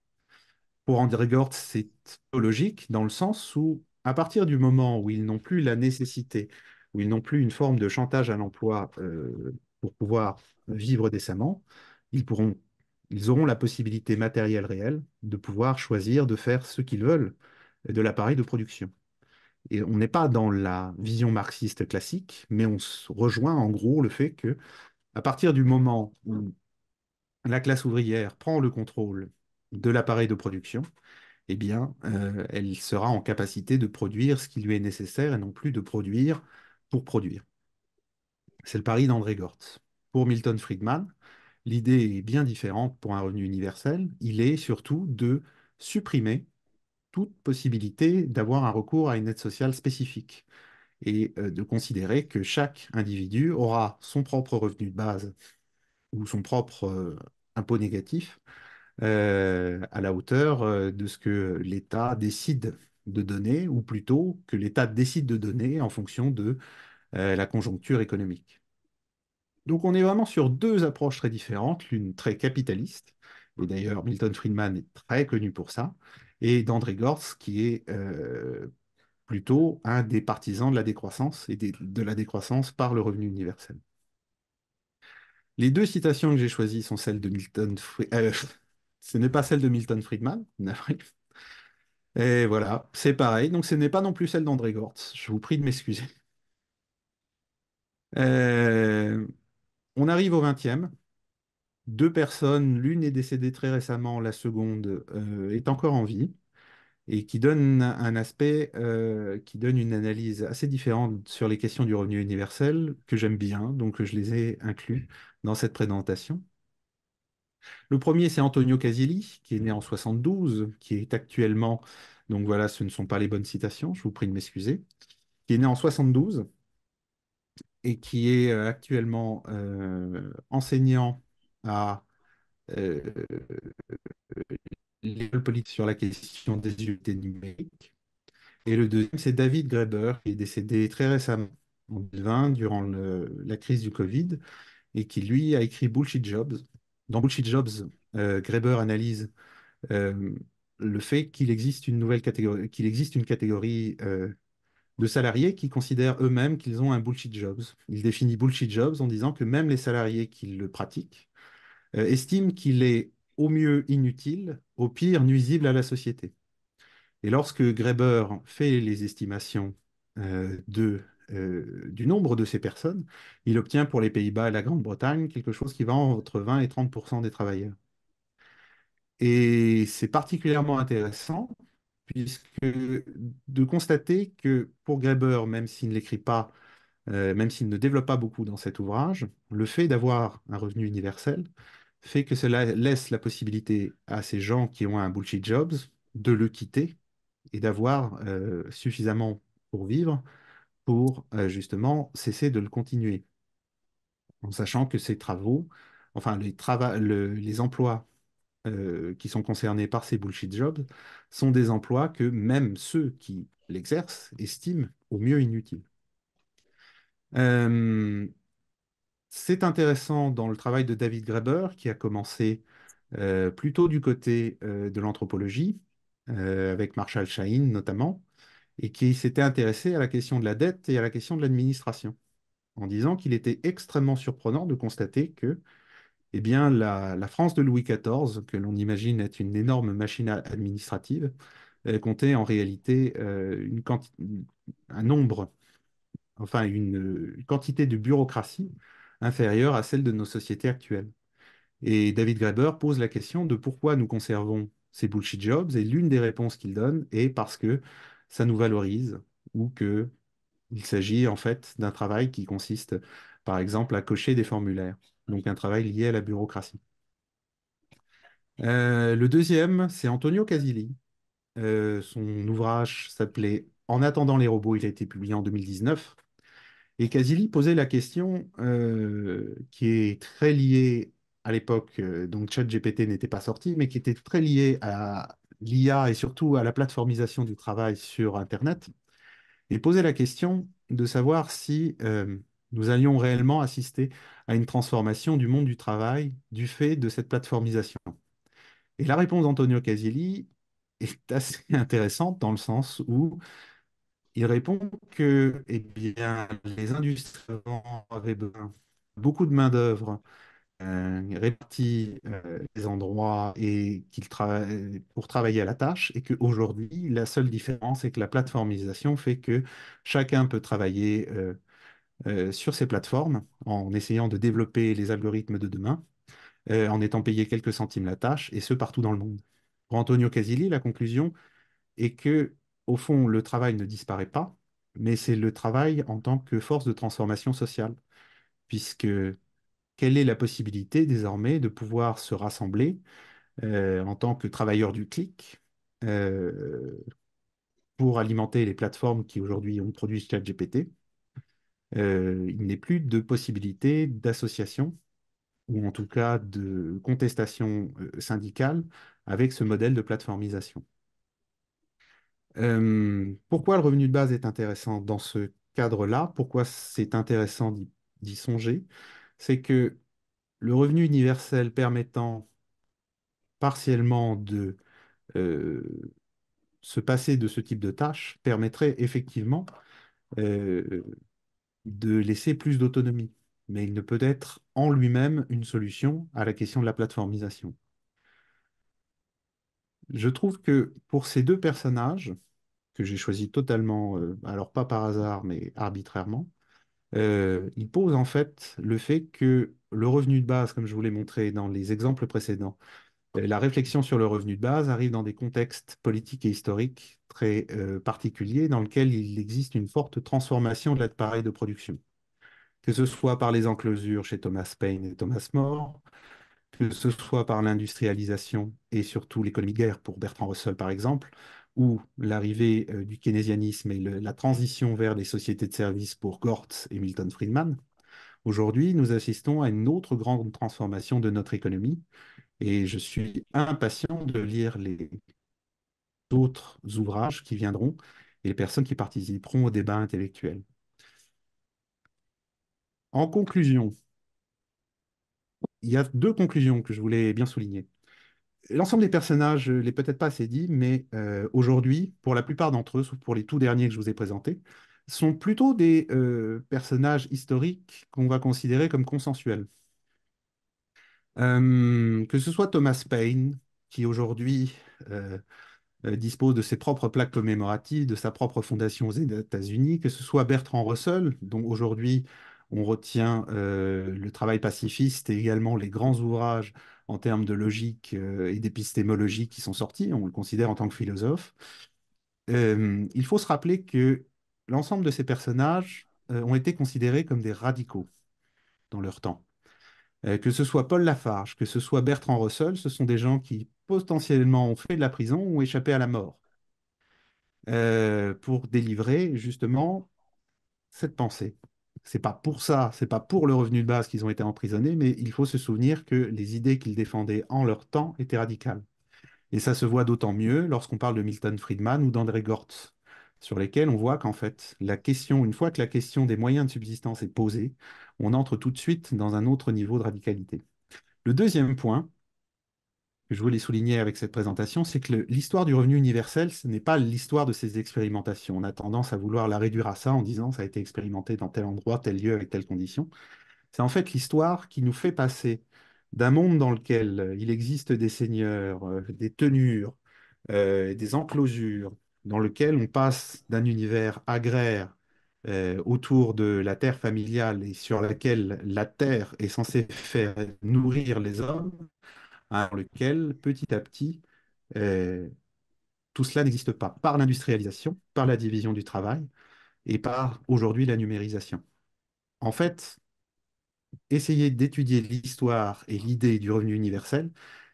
Pour André Gortz, c'est logique dans le sens où, à partir du moment où ils n'ont plus la nécessité, où ils n'ont plus une forme de chantage à l'emploi euh, pour pouvoir vivre décemment, ils pourront, ils auront la possibilité matérielle réelle de pouvoir choisir de faire ce qu'ils veulent de l'appareil de production on n'est pas dans la vision marxiste classique, mais on se rejoint en gros le fait que, à partir du moment où la classe ouvrière prend le contrôle de l'appareil de production, eh bien, euh, elle sera en capacité de produire ce qui lui est nécessaire et non plus de produire pour produire. C'est le pari d'André Gortz. Pour Milton Friedman, l'idée est bien différente pour un revenu universel. Il est surtout de supprimer toute possibilité d'avoir un recours à une aide sociale spécifique et euh, de considérer que chaque individu aura son propre revenu de base ou son propre euh, impôt négatif euh, à la hauteur de ce que l'État décide de donner, ou plutôt que l'État décide de donner en fonction de la conjoncture économique. Donc on est vraiment sur deux approches très différentes, l'une très capitaliste, et d'ailleurs Milton Friedman est très connu pour ça, et d'André Gortz, qui est euh, plutôt un des partisans de la décroissance et de la décroissance par le revenu universel. Les deux citations que j'ai choisies sont celles de Milton Friedman. Euh, (laughs) ce n'est pas celle de Milton Friedman, Et voilà, c'est pareil. Donc ce n'est pas non plus celle d'André Gortz. Je vous prie de m'excuser. Euh, on arrive au 20e deux personnes, l'une est décédée très récemment, la seconde euh, est encore en vie, et qui donne un aspect, euh, qui donne une analyse assez différente sur les questions du revenu universel, que j'aime bien, donc je les ai inclus dans cette présentation. Le premier, c'est Antonio Casilli, qui est né en 72, qui est actuellement, donc voilà, ce ne sont pas les bonnes citations, je vous prie de m'excuser, qui est né en 72 et qui est euh, actuellement enseignant à l'école euh, euh, politique sur la question des unités numériques. Et le deuxième, c'est David Graeber, qui est décédé très récemment, en 2020, durant la crise du Covid, et qui, lui, a écrit Bullshit Jobs. Dans Bullshit Jobs, euh, Graeber analyse le fait qu'il existe une nouvelle catégorie, qu'il existe une catégorie de salariés qui considèrent eux-mêmes qu'ils ont un bullshit jobs. Il définit bullshit jobs en disant que même les salariés qui le pratiquent euh, estime qu'il est au mieux inutile, au pire nuisible à la société. Et lorsque Greber fait les estimations euh, euh, du nombre de ces personnes, il obtient pour les Pays-Bas et la Grande-Bretagne quelque chose qui va entre 20 et 30 des travailleurs. Et c'est particulièrement intéressant puisque de constater que pour Graeber, même s'il ne l'écrit pas, même s'il ne développe pas beaucoup dans cet ouvrage, le fait d'avoir un revenu universel fait que cela laisse la possibilité à ces gens qui ont un bullshit jobs de le quitter et d'avoir euh, suffisamment pour vivre pour euh, justement cesser de le continuer. En sachant que ces travaux, enfin les, les emplois euh, qui sont concernés par ces bullshit jobs sont des emplois que même ceux qui l'exercent estiment au mieux inutiles. C'est intéressant dans le travail de David Graeber, qui a commencé euh, plutôt du côté euh, de l'anthropologie, euh, avec Marshall Shaheen notamment, et qui s'était intéressé à la question de la dette et à la question de l'administration, en disant qu'il était extrêmement surprenant de constater que eh bien, la, France de Louis XIV, que l'on imagine être une énorme machine administrative, comptait en réalité un nombre, enfin une quantité de bureaucratie inférieure à celle de nos sociétés actuelles. Et David Graeber pose la question de pourquoi nous conservons ces bullshit jobs, et l'une des réponses qu'il donne est parce que ça nous valorise, ou que il s'agit en fait d'un travail qui consiste, par exemple, à cocher des formulaires, donc un travail lié à la bureaucratie. Euh, le deuxième, c'est Antonio Casilli. Euh, son ouvrage s'appelait En attendant les robots, il a été publié en 2019. Et Casili posait la question euh, qui est très liée à l'époque, euh, donc ChatGPT n'était pas sorti, mais qui était très liée à l'IA et surtout à la plateformisation du travail sur Internet. et posait la question de savoir si euh, nous allions réellement assister à une transformation du monde du travail du fait de cette plateformisation. Et la réponse d'Antonio Casilli est assez (laughs) intéressante dans le sens où il répond que eh bien, les industries avaient besoin beaucoup de main-d'œuvre euh, répartis euh, les endroits et pour travailler à la tâche et qu'aujourd'hui la seule différence est que la plateformisation fait que chacun peut travailler euh, euh, sur ces plateformes en essayant de développer les algorithmes de demain en étant payé quelques centimes la tâche et ce partout dans le monde. Pour Antonio Casilli, la conclusion est que au fond, le travail ne disparaît pas, mais c'est le travail en tant que force de transformation sociale, puisque quelle est la possibilité désormais de pouvoir se rassembler euh, en tant que travailleurs du clic euh, pour alimenter les plateformes qui aujourd'hui ont produit ChatGPT GPT euh, Il n'est plus de possibilité d'association ou en tout cas de contestation syndicale avec ce modèle de plateformisation. Euh, pourquoi le revenu de base est intéressant dans ce cadre-là Pourquoi c'est intéressant d'y songer C'est que le revenu universel permettant partiellement de euh, se passer de ce type de tâches permettrait effectivement euh, de laisser plus d'autonomie. Mais il ne peut être en lui-même une solution à la question de la plateformisation je trouve que pour ces deux personnages, que j'ai choisis totalement, euh, alors pas par hasard, mais arbitrairement, ils euh, il pose en fait le fait que le revenu de base, comme je vous l'ai montré dans les exemples précédents, euh, la réflexion sur le revenu de base arrive dans des contextes politiques et historiques très particuliers dans lesquels il existe une forte transformation de l'appareil de production. Que ce soit par les enclosures chez Thomas Paine et Thomas More, que ce soit par l'industrialisation et surtout l'économie de guerre pour Bertrand Russell par exemple, ou l'arrivée euh, du keynésianisme et la transition vers les sociétés de services pour Gortz et Milton Friedman, aujourd'hui nous assistons à une autre grande transformation de notre économie et je suis impatient de lire les autres ouvrages qui viendront et les personnes qui participeront au débat intellectuel. En conclusion, il y a deux conclusions que je voulais bien souligner. L'ensemble des personnages, je ne l'ai peut-être pas assez dit, mais euh, aujourd'hui, pour la plupart d'entre eux, sauf pour les tout derniers que je vous ai présentés, sont plutôt des euh, personnages historiques qu'on va considérer comme consensuels. Euh, que ce soit Thomas Paine, qui aujourd'hui dispose de ses propres plaques commémoratives, de sa propre fondation aux États-Unis, que ce soit Bertrand Russell, dont aujourd'hui on retient euh, le travail pacifiste et également les grands ouvrages en termes de logique euh, et d'épistémologie qui sont sortis. On le considère en tant que philosophe. Euh, il faut se rappeler que l'ensemble de ces personnages ont été considérés comme des radicaux dans leur temps. que ce soit Paul Lafarge, que ce soit Bertrand Russell, ce sont des gens qui potentiellement ont fait de la prison ou échappé à la mort pour délivrer justement cette pensée c'est pas pour ça, c'est pas pour le revenu de base qu'ils ont été emprisonnés, mais il faut se souvenir que les idées qu'ils défendaient en leur temps étaient radicales. Et ça se voit d'autant mieux lorsqu'on parle de Milton Friedman ou d'André Gortz, sur lesquels on voit qu'en fait, la question, une fois que la question des moyens de subsistance est posée, on entre tout de suite dans un autre niveau de radicalité. Le deuxième point, que je voulais souligner avec cette présentation, c'est que l'histoire du revenu universel, ce n'est pas l'histoire de ces expérimentations. On a tendance à vouloir la réduire à ça en disant ça a été expérimenté dans tel endroit, tel lieu, avec telle condition. C'est en fait l'histoire qui nous fait passer d'un monde dans lequel euh, il existe des seigneurs, euh, des tenures, euh, des enclosures, dans lequel on passe d'un univers agraire autour de la terre familiale et sur laquelle la terre est censée faire nourrir les hommes, dans lequel, petit à petit, euh, tout cela n'existe pas, par l'industrialisation, par la division du travail et par aujourd'hui la numérisation. En fait, essayer d'étudier l'histoire et l'idée du revenu universel,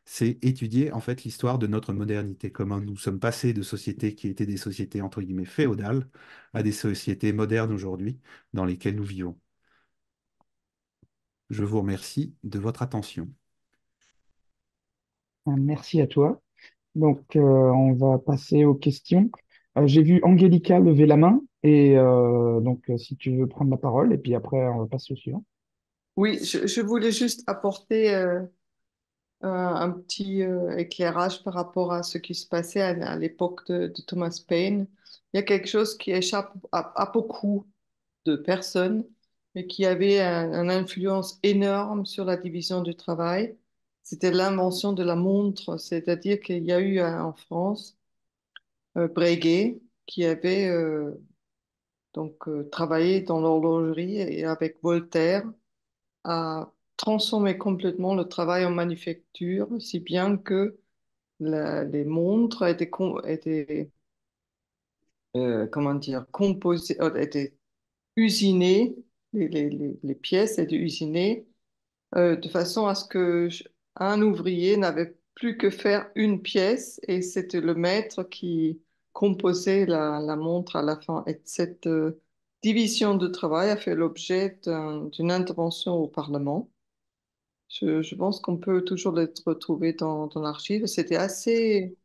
c'est étudier en fait l'histoire de notre modernité, comment nous sommes passés de sociétés qui étaient des sociétés entre guillemets féodales à des sociétés modernes aujourd'hui dans lesquelles nous vivons. Je vous remercie de votre attention. Euh, merci à toi. Donc, euh, on va passer aux questions. Euh, j'ai vu Angélica lever la main et donc si tu veux prendre la parole et puis après on passe au suivant. Oui, je, voulais juste apporter un petit éclairage par rapport à ce qui se passait à, l'époque de, Thomas Paine. Il y a quelque chose qui échappe à, beaucoup de personnes, mais qui avait une influence énorme sur la division du travail c'était l'invention de la montre, c'est-à-dire qu'il y a eu en France euh, Breguet qui avait euh, donc euh, travaillé dans l'horlogerie et avec Voltaire a transformé complètement le travail en manufacture, si bien que les montres étaient, comment dire, composées, étaient usinées, les, pièces étaient usinées de façon à ce que un ouvrier n'avait plus que faire une pièce et c'était le maître qui composait la, montre à la fin. Et cette euh, division de travail a fait l'objet d'une intervention au Parlement. Je, pense qu'on peut toujours l'être retrouver dans, dans l'archive. C'était assez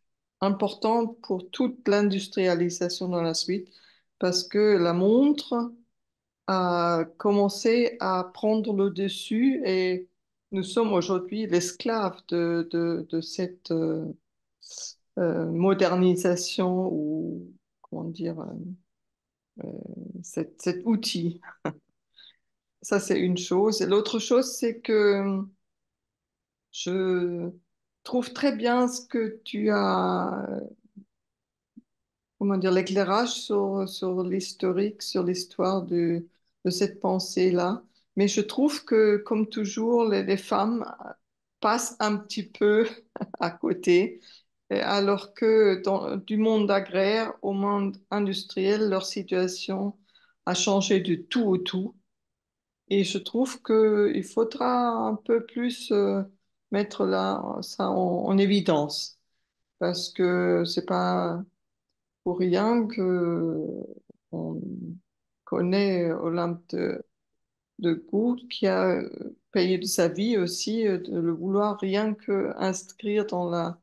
important pour toute l'industrialisation dans la suite parce que la montre a commencé à prendre le dessus et nous sommes aujourd'hui l'esclave de, cette euh, euh, modernisation ou, comment dire, euh, cet, outil. (laughs) Ça, c'est une chose. Et l'autre chose, c'est que je trouve très bien ce que tu as, comment dire, l'éclairage sur, sur l'historique, sur l'histoire de cette pensée-là. Mais je trouve que, comme toujours, les, femmes passent un petit peu (laughs) à côté, euh, alors que dans, du monde agraire au monde industriel, leur situation a changé de tout au tout. Et je trouve qu'il faudra un peu plus euh, mettre là, ça en, évidence, parce que c'est pas pour rien que on connaît Olympe de de goût qui a euh, payé de sa vie aussi euh, de le vouloir rien que inscrire dans la,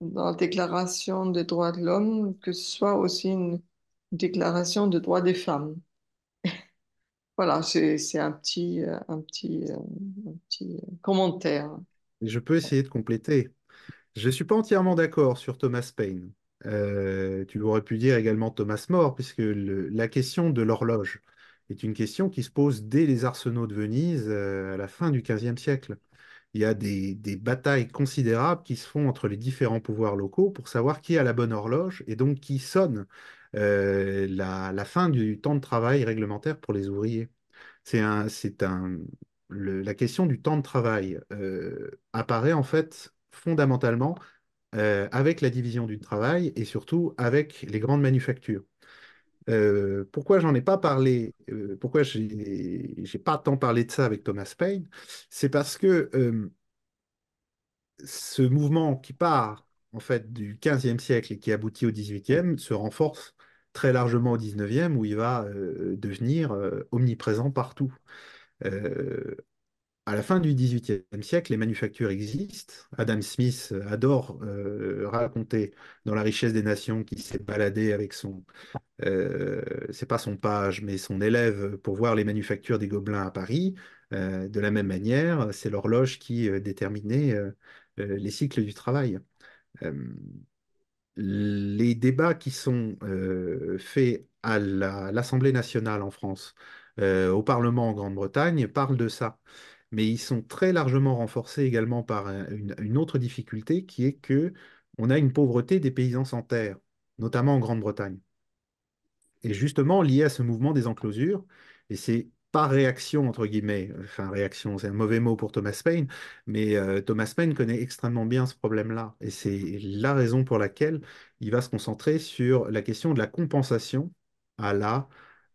dans la déclaration des droits de l'homme que ce soit aussi une, déclaration des droits des femmes. (laughs) voilà, c'est un petit, euh, un, petit, petit commentaire. Je peux essayer de compléter. Je ne suis pas entièrement d'accord sur Thomas Paine. tu aurais pu dire également Thomas More, puisque la question de l'horloge c'est une question qui se pose dès les arsenaux de Venise euh, à la fin du XVe siècle. Il y a des, batailles considérables qui se font entre les différents pouvoirs locaux pour savoir qui a la bonne horloge et donc qui sonne euh, la, fin du temps de travail réglementaire pour les ouvriers. C'est la question du temps de travail euh, apparaît en fait fondamentalement avec la division du travail et surtout avec les grandes manufactures. Euh, pourquoi j'en ai pas parlé, euh, pourquoi j'ai pas tant parlé de ça avec Thomas Paine, c'est parce que euh, ce mouvement qui part en fait du XVe siècle et qui aboutit au XVIIIe se renforce très largement au XIXe, e où il va devenir omniprésent partout à la fin du XVIIIe siècle, les manufactures existent. Adam Smith adore euh, raconter dans La richesse des nations qu'il s'est baladé avec son, euh, c'est pas son page, mais son élève pour voir les manufactures des gobelins à Paris. Euh, de la même manière, c'est l'horloge qui déterminait les cycles du travail. les débats qui sont faits à l'Assemblée nationale en France, au Parlement en Grande-Bretagne, parlent de ça mais ils sont très largement renforcés également par une, autre difficulté qui est que on a une pauvreté des paysans sans terre, notamment en Grande-Bretagne. Et justement lié à ce mouvement des enclosures, et c'est par réaction, entre guillemets, enfin réaction, c'est un mauvais mot pour Thomas Paine, mais euh, Thomas Paine connaît extrêmement bien ce problème-là. Et c'est la raison pour laquelle il va se concentrer sur la question de la compensation à la,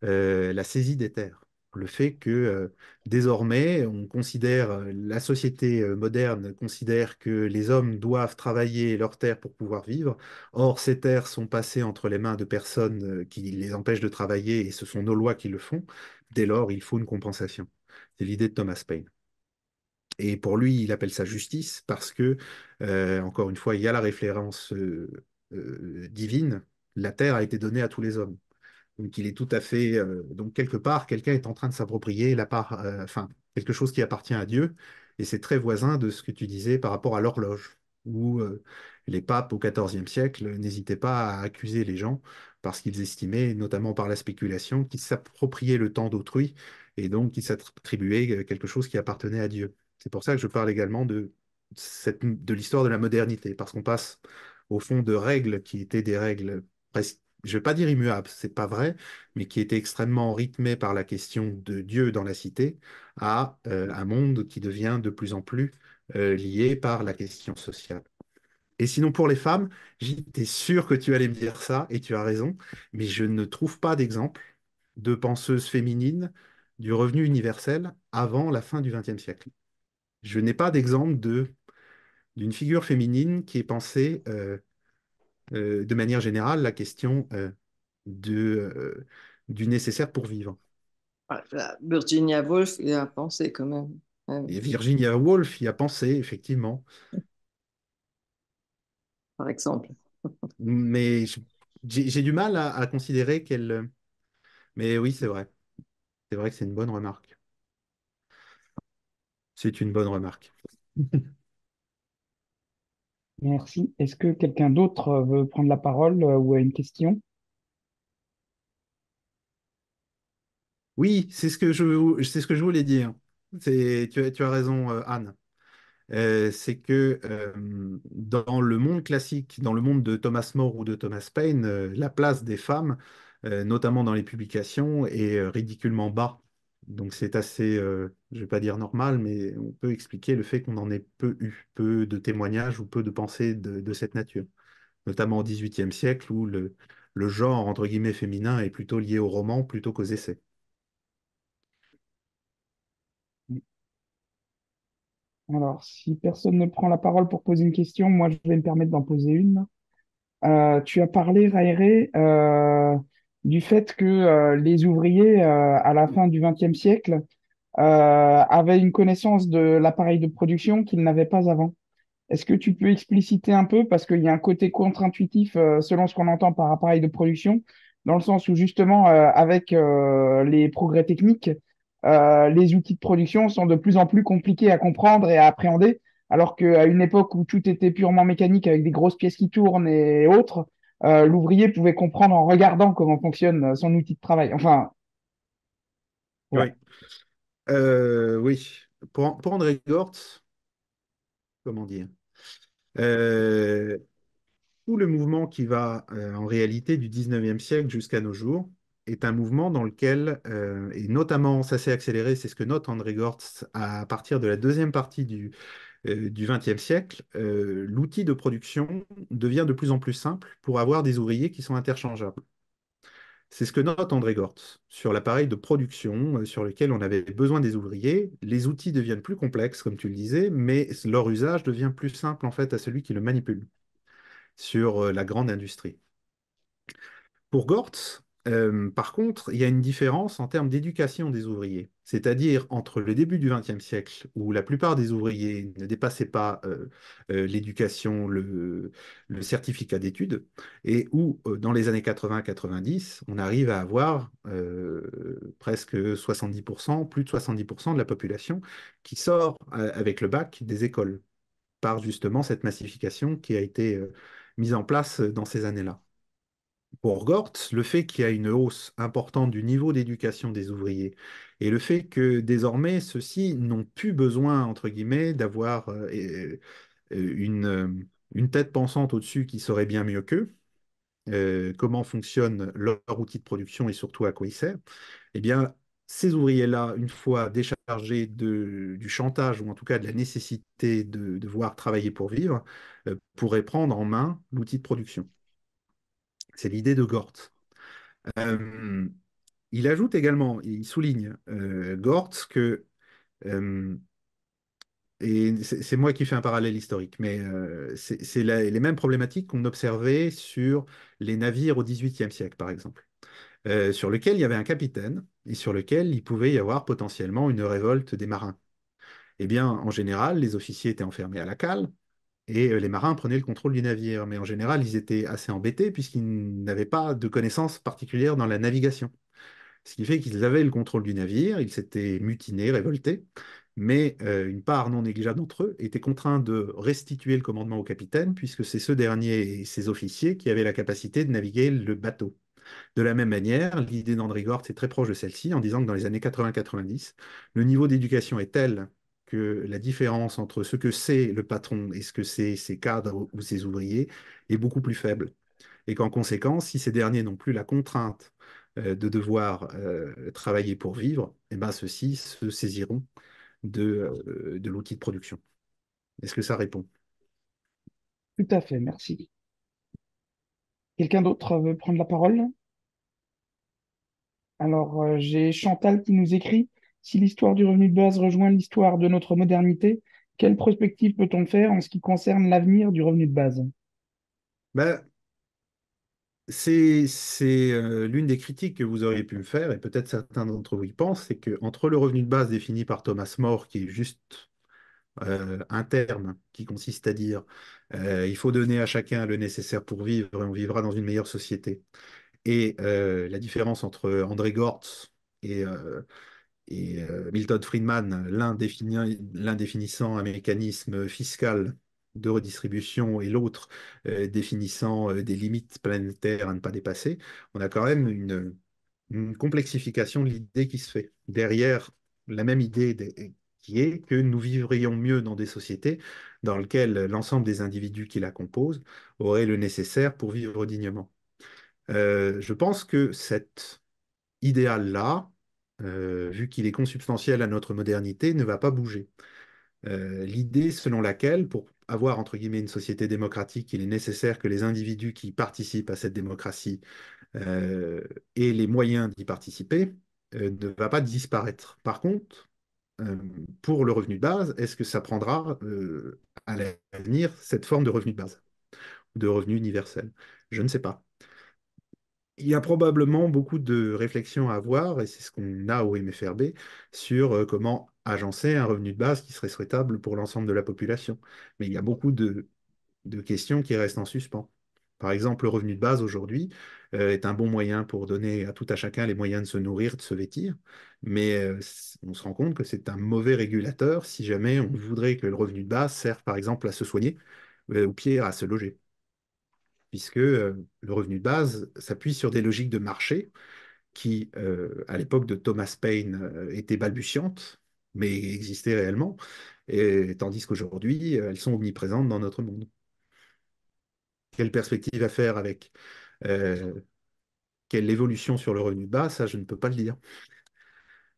euh, la saisie des terres le fait que euh, désormais, on considère, euh, la société euh, moderne considère que les hommes doivent travailler leurs terres pour pouvoir vivre. Or, ces terres sont passées entre les mains de personnes qui les empêchent de travailler et ce sont nos lois qui le font. Dès lors, il faut une compensation. C'est l'idée de Thomas Paine. Et pour lui, il appelle ça justice parce que, encore une fois, il y a la référence divine. La terre a été donnée à tous les hommes qu'il est tout à fait euh, donc quelque part quelqu'un est en train de s'approprier la part euh, enfin quelque chose qui appartient à Dieu et c'est très voisin de ce que tu disais par rapport à l'horloge où euh, les papes au XIVe siècle n'hésitaient pas à accuser les gens parce qu'ils estimaient notamment par la spéculation qu'ils s'appropriaient le temps d'autrui et donc qu'ils s'attribuaient quelque chose qui appartenait à Dieu. C'est pour ça que je parle également de de l'histoire de la modernité parce qu'on passe au fond de règles qui étaient des règles presque je ne vais pas dire immuable, c'est pas vrai, mais qui était extrêmement rythmé par la question de Dieu dans la cité, à euh, un monde qui devient de plus en plus euh, lié par la question sociale. Et sinon, pour les femmes, j'étais sûr que tu allais me dire ça, et tu as raison, mais je ne trouve pas d'exemple de penseuse féminine du revenu universel avant la fin du XXe siècle. Je n'ai pas d'exemple de d'une figure féminine qui est pensée euh, euh, de manière générale la question euh, de, euh, du nécessaire pour vivre. Ah, bah, Virginia Woolf y a pensé quand même. Ah Virginia Woolf y a pensé, effectivement. Par exemple. (laughs) Mais j'ai du mal à considérer qu'elle... Mais oui, c'est vrai. C'est vrai que c'est une bonne remarque. C'est une bonne remarque. (laughs) Merci. Est-ce que quelqu'un d'autre euh, veut prendre la parole euh, ou a une question Oui, c'est ce que je, c'est ce que je voulais dire. C'est, tu, as- tu as raison, euh, Anne. c'est que dans le monde classique, dans le monde de Thomas More ou de Thomas Paine, la place des femmes, notamment dans les publications, est ridiculement bas. Donc c'est assez, euh, je ne vais pas dire normal, mais on peut expliquer le fait qu'on en ait peu eu, peu de témoignages ou peu de pensées de, cette nature, notamment au XVIIIe siècle où le, genre, entre guillemets, féminin est plutôt lié au roman plutôt qu'aux essais. Alors, si personne ne prend la parole pour poser une question, moi je vais me permettre d'en poser une. Euh, tu as parlé, Raéré, euh, du fait que euh, les ouvriers, euh, à la fin du XXe siècle, euh, avaient une connaissance de l'appareil de production qu'ils n'avaient pas avant. Est-ce que tu peux expliciter un peu, parce qu'il y a un côté contre-intuitif selon ce qu'on entend par appareil de production, dans le sens où justement, avec les progrès techniques, les outils de production sont de plus en plus compliqués à comprendre et à appréhender, alors qu'à une époque où tout était purement mécanique avec des grosses pièces qui tournent et autres, euh, l'ouvrier pouvait comprendre en regardant comment fonctionne euh, son outil de travail. Enfin. Euh, oui. Pour, André Gortz, comment dire Tout le mouvement qui va en réalité du 19e siècle jusqu'à nos jours est un mouvement dans lequel, et notamment ça s'est accéléré, c'est ce que note André Gortz à partir de la deuxième partie du euh, du XXe siècle, euh, l'outil de production devient de plus en plus simple pour avoir des ouvriers qui sont interchangeables. C'est ce que note André Gortz sur l'appareil de production euh, sur lequel on avait besoin des ouvriers. Les outils deviennent plus complexes, comme tu le disais, mais leur usage devient plus simple en fait à celui qui le manipule sur la grande industrie. Pour Gortz, euh, par contre, il y a une différence en termes d'éducation des ouvriers, c'est-à-dire entre le début du XXe siècle, où la plupart des ouvriers ne dépassaient pas euh, euh, l'éducation, le, le, certificat d'études, et où dans les années 80-90, on arrive à avoir presque 70%, plus de 70% de la population qui sort avec le bac des écoles, par justement cette massification qui a été mise en place dans ces années-là pour Gortz, le fait qu'il y a une hausse importante du niveau d'éducation des ouvriers et le fait que désormais ceux-ci n'ont plus besoin, entre guillemets, d'avoir euh, euh, euh, une, tête pensante au-dessus qui saurait bien mieux qu'eux, comment fonctionne leur, outil de production et surtout à quoi il sert, eh bien, ces ouvriers-là, une fois déchargés de, du chantage ou en tout cas de la nécessité de devoir travailler pour vivre, pourraient prendre en main l'outil de production. C'est l'idée de Gortz. Euh, il ajoute également, il souligne euh, Gortz que, euh, et c'est moi qui fais un parallèle historique, mais c'est les mêmes problématiques qu'on observait sur les navires au XVIIIe siècle, par exemple, sur lequel il y avait un capitaine et sur lequel il pouvait y avoir potentiellement une révolte des marins. Eh bien, en général, les officiers étaient enfermés à la cale, et euh, les marins prenaient le contrôle du navire. Mais en général, ils étaient assez embêtés puisqu'ils n'avaient pas de connaissances particulières dans la navigation. Ce qui fait qu'ils avaient le contrôle du navire, ils s'étaient mutinés, révoltés, mais euh, une part non négligeable d'entre eux était contrainte de restituer le commandement au capitaine, puisque c'est ce dernier et ses officiers qui avaient la capacité de naviguer le bateau. De la même manière, l'idée d'André Gort est très proche de celle-ci en disant que dans les années 80-90, le niveau d'éducation est tel que la différence entre ce que c'est le patron et ce que c'est ses cadres ou ses ouvriers est beaucoup plus faible. Et qu'en conséquence, si ces derniers n'ont plus la contrainte euh, de devoir euh, travailler pour vivre, eh ben ceux-ci se saisiront de, euh, de l'outil de production. Est-ce que ça répond Tout à fait, merci. Quelqu'un d'autre veut prendre la parole Alors, j'ai Chantal qui nous écrit. Si l'histoire du revenu de base rejoint l'histoire de notre modernité, quelle prospective peut-on faire en ce qui concerne l'avenir du revenu de base ben, C'est euh, l'une des critiques que vous auriez pu me faire, et peut-être certains d'entre vous y pensent, c'est qu'entre le revenu de base défini par Thomas More, qui est juste euh, un terme qui consiste à dire euh, il faut donner à chacun le nécessaire pour vivre et on vivra dans une meilleure société. Et la différence entre André Gortz et et euh, Milton Friedman, l'un définissant un mécanisme fiscal de redistribution et l'autre euh, définissant euh, des limites planétaires à ne pas dépasser, on a quand même une, complexification de l'idée qui se fait. Derrière la même idée qui est que nous vivrions mieux dans des sociétés dans lesquelles l'ensemble des individus qui la composent auraient le nécessaire pour vivre dignement. je pense que cet idéal-là, euh, vu qu'il est consubstantiel à notre modernité, ne va pas bouger. Euh, l'idée selon laquelle, pour avoir entre guillemets une société démocratique, il est nécessaire que les individus qui participent à cette démocratie euh, et aient les moyens d'y participer, ne va pas disparaître. Par contre, pour le revenu de base, est-ce que ça prendra à l'avenir cette forme de revenu de base, de revenu universel Je ne sais pas il y a probablement beaucoup de réflexions à avoir, et c'est ce qu'on a au MFRB, sur euh, comment agencer un revenu de base qui serait souhaitable pour l'ensemble de la population. Mais il y a beaucoup de, questions qui restent en suspens. Par exemple, le revenu de base aujourd'hui euh, est un bon moyen pour donner à tout à chacun les moyens de se nourrir, de se vêtir, mais euh, on se rend compte que c'est un mauvais régulateur si jamais on voudrait que le revenu de base serve par exemple à se soigner ou pire à se loger puisque euh, le revenu de base s'appuie sur des logiques de marché qui, euh, à l'époque de Thomas Paine, euh, étaient balbutiantes, mais existaient réellement, et, tandis qu'aujourd'hui, elles sont omniprésentes dans notre monde. Quelle perspective à faire avec quelle évolution sur le revenu de base, ça, je ne peux pas le dire.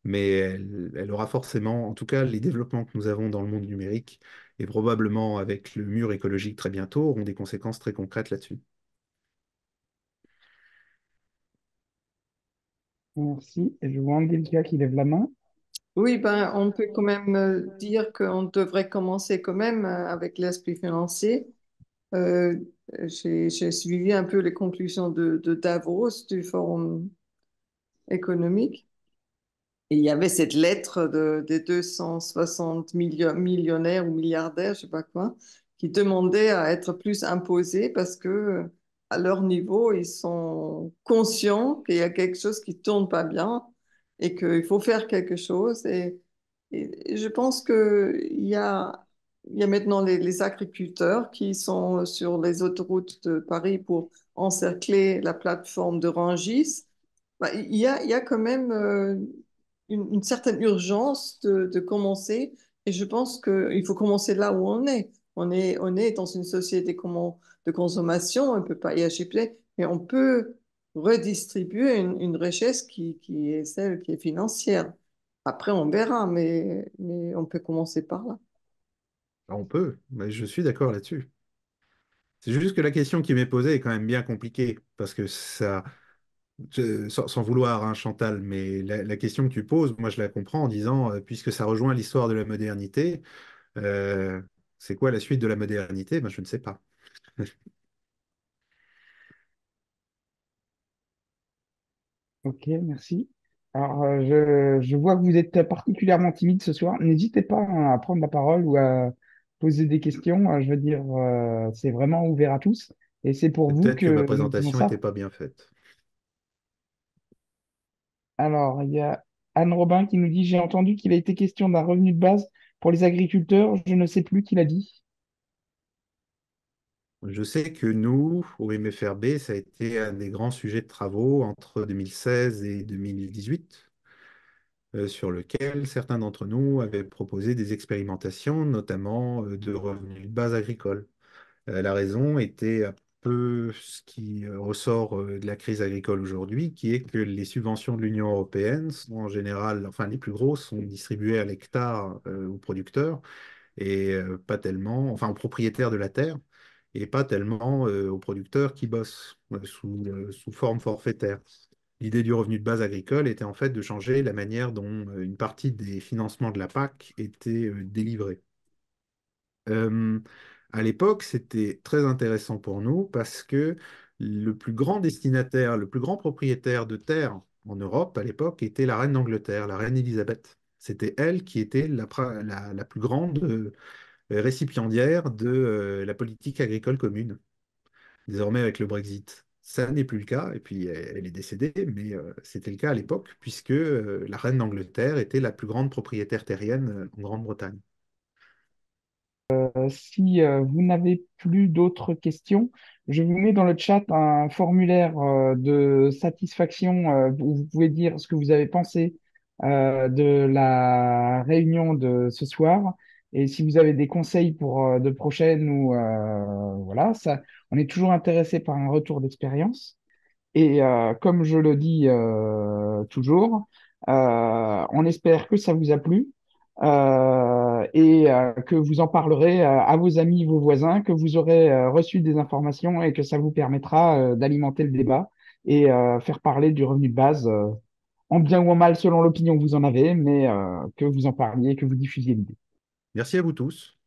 Mais elle aura forcément, en tout cas, les développements que nous avons dans le monde numérique et probablement avec le mur écologique très bientôt, auront des conséquences très concrètes là-dessus. Merci. Et je vois Angelica qui lève la main. Oui, ben, on peut quand même euh, dire qu'on devrait commencer quand même euh, avec l'aspect financier. Euh, j'ai suivi un peu les conclusions de, de Davos du Forum économique il y avait cette lettre de, des 260 millionnaires ou milliardaires, je sais pas quoi, qui demandaient à être plus imposés parce que à leur niveau, ils sont conscients qu'il y a quelque chose qui tourne pas bien et qu'il faut faire quelque chose. Et, je pense qu'il y a, y a maintenant les, agriculteurs qui sont sur les autoroutes de Paris pour encercler la plateforme de Rangis. Bah, il y, a, y, a, quand même... Euh, une, certaine urgence de, de, commencer. Et je pense qu'il faut commencer là où on est. On est, on est dans une société de consommation, on ne peut pas y acheter, mais on peut redistribuer une, richesse qui, qui, est celle qui est financière. Après, on verra, mais, mais on peut commencer par là. Ah, on peut, mais je suis d'accord là-dessus. C'est juste que la question qui m'est posée est quand même bien compliquée, parce que ça, sans, vouloir, hein, Chantal, mais la, question que tu poses, moi je la comprends en disant, euh, puisque ça rejoint l'histoire de la modernité, euh, c'est quoi la suite de la modernité ben, Je ne sais pas. (laughs) ok, merci. Alors, euh, je, vois que vous êtes particulièrement timide ce soir. N'hésitez pas hein, à prendre la parole ou à poser des questions. Je veux dire, c'est vraiment ouvert à tous. Et c'est pour vous que. peut que ma présentation n'était pas bien faite. Alors, il y a Anne Robin qui nous dit J'ai entendu qu'il a été question d'un revenu de base pour les agriculteurs. Je ne sais plus qui l'a dit. Je sais que nous, au MFRB, ça a été un des grands sujets de travaux entre 2016 et 2018, euh, sur lequel certains d'entre nous avaient proposé des expérimentations, notamment euh, de revenus de base agricole. Euh, la raison était peu ce qui euh, ressort euh, de la crise agricole aujourd'hui, qui est que les subventions de l'Union européenne sont en général, enfin les plus grosses, sont distribuées à l'hectare euh, aux producteurs et pas tellement, enfin aux propriétaires de la terre et pas tellement aux producteurs qui bossent sous, sous forme forfaitaire. L'idée du revenu de base agricole était en fait de changer la manière dont une partie des financements de la PAC était délivrée. Euh, à l'époque, c'était très intéressant pour nous parce que le plus grand destinataire, le plus grand propriétaire de terres en Europe à l'époque était la reine d'Angleterre, la reine Élisabeth. C'était elle qui était la, plus grande euh, récipiendaire de euh, la politique agricole commune, désormais avec le Brexit. Ça n'est plus le cas, et puis elle, est décédée, mais euh, c'était le cas à l'époque, puisque la reine d'Angleterre était la plus grande propriétaire terrienne en Grande-Bretagne. Euh, si euh, vous n'avez plus d'autres questions, je vous mets dans le chat un formulaire euh, de satisfaction où vous pouvez dire ce que vous avez pensé de la réunion de ce soir. Et si vous avez des conseils pour de prochaines ou voilà, ça, on est toujours intéressé par un retour d'expérience. Et comme je le dis toujours, on espère que ça vous a plu. Euh, et euh, que vous en parlerez euh, à vos amis, vos voisins, que vous aurez reçu des informations et que ça vous permettra d'alimenter le débat et faire parler du revenu de base, en bien ou en mal selon l'opinion que vous en avez, mais que vous en parliez, que vous diffusiez l'idée. Merci à vous tous.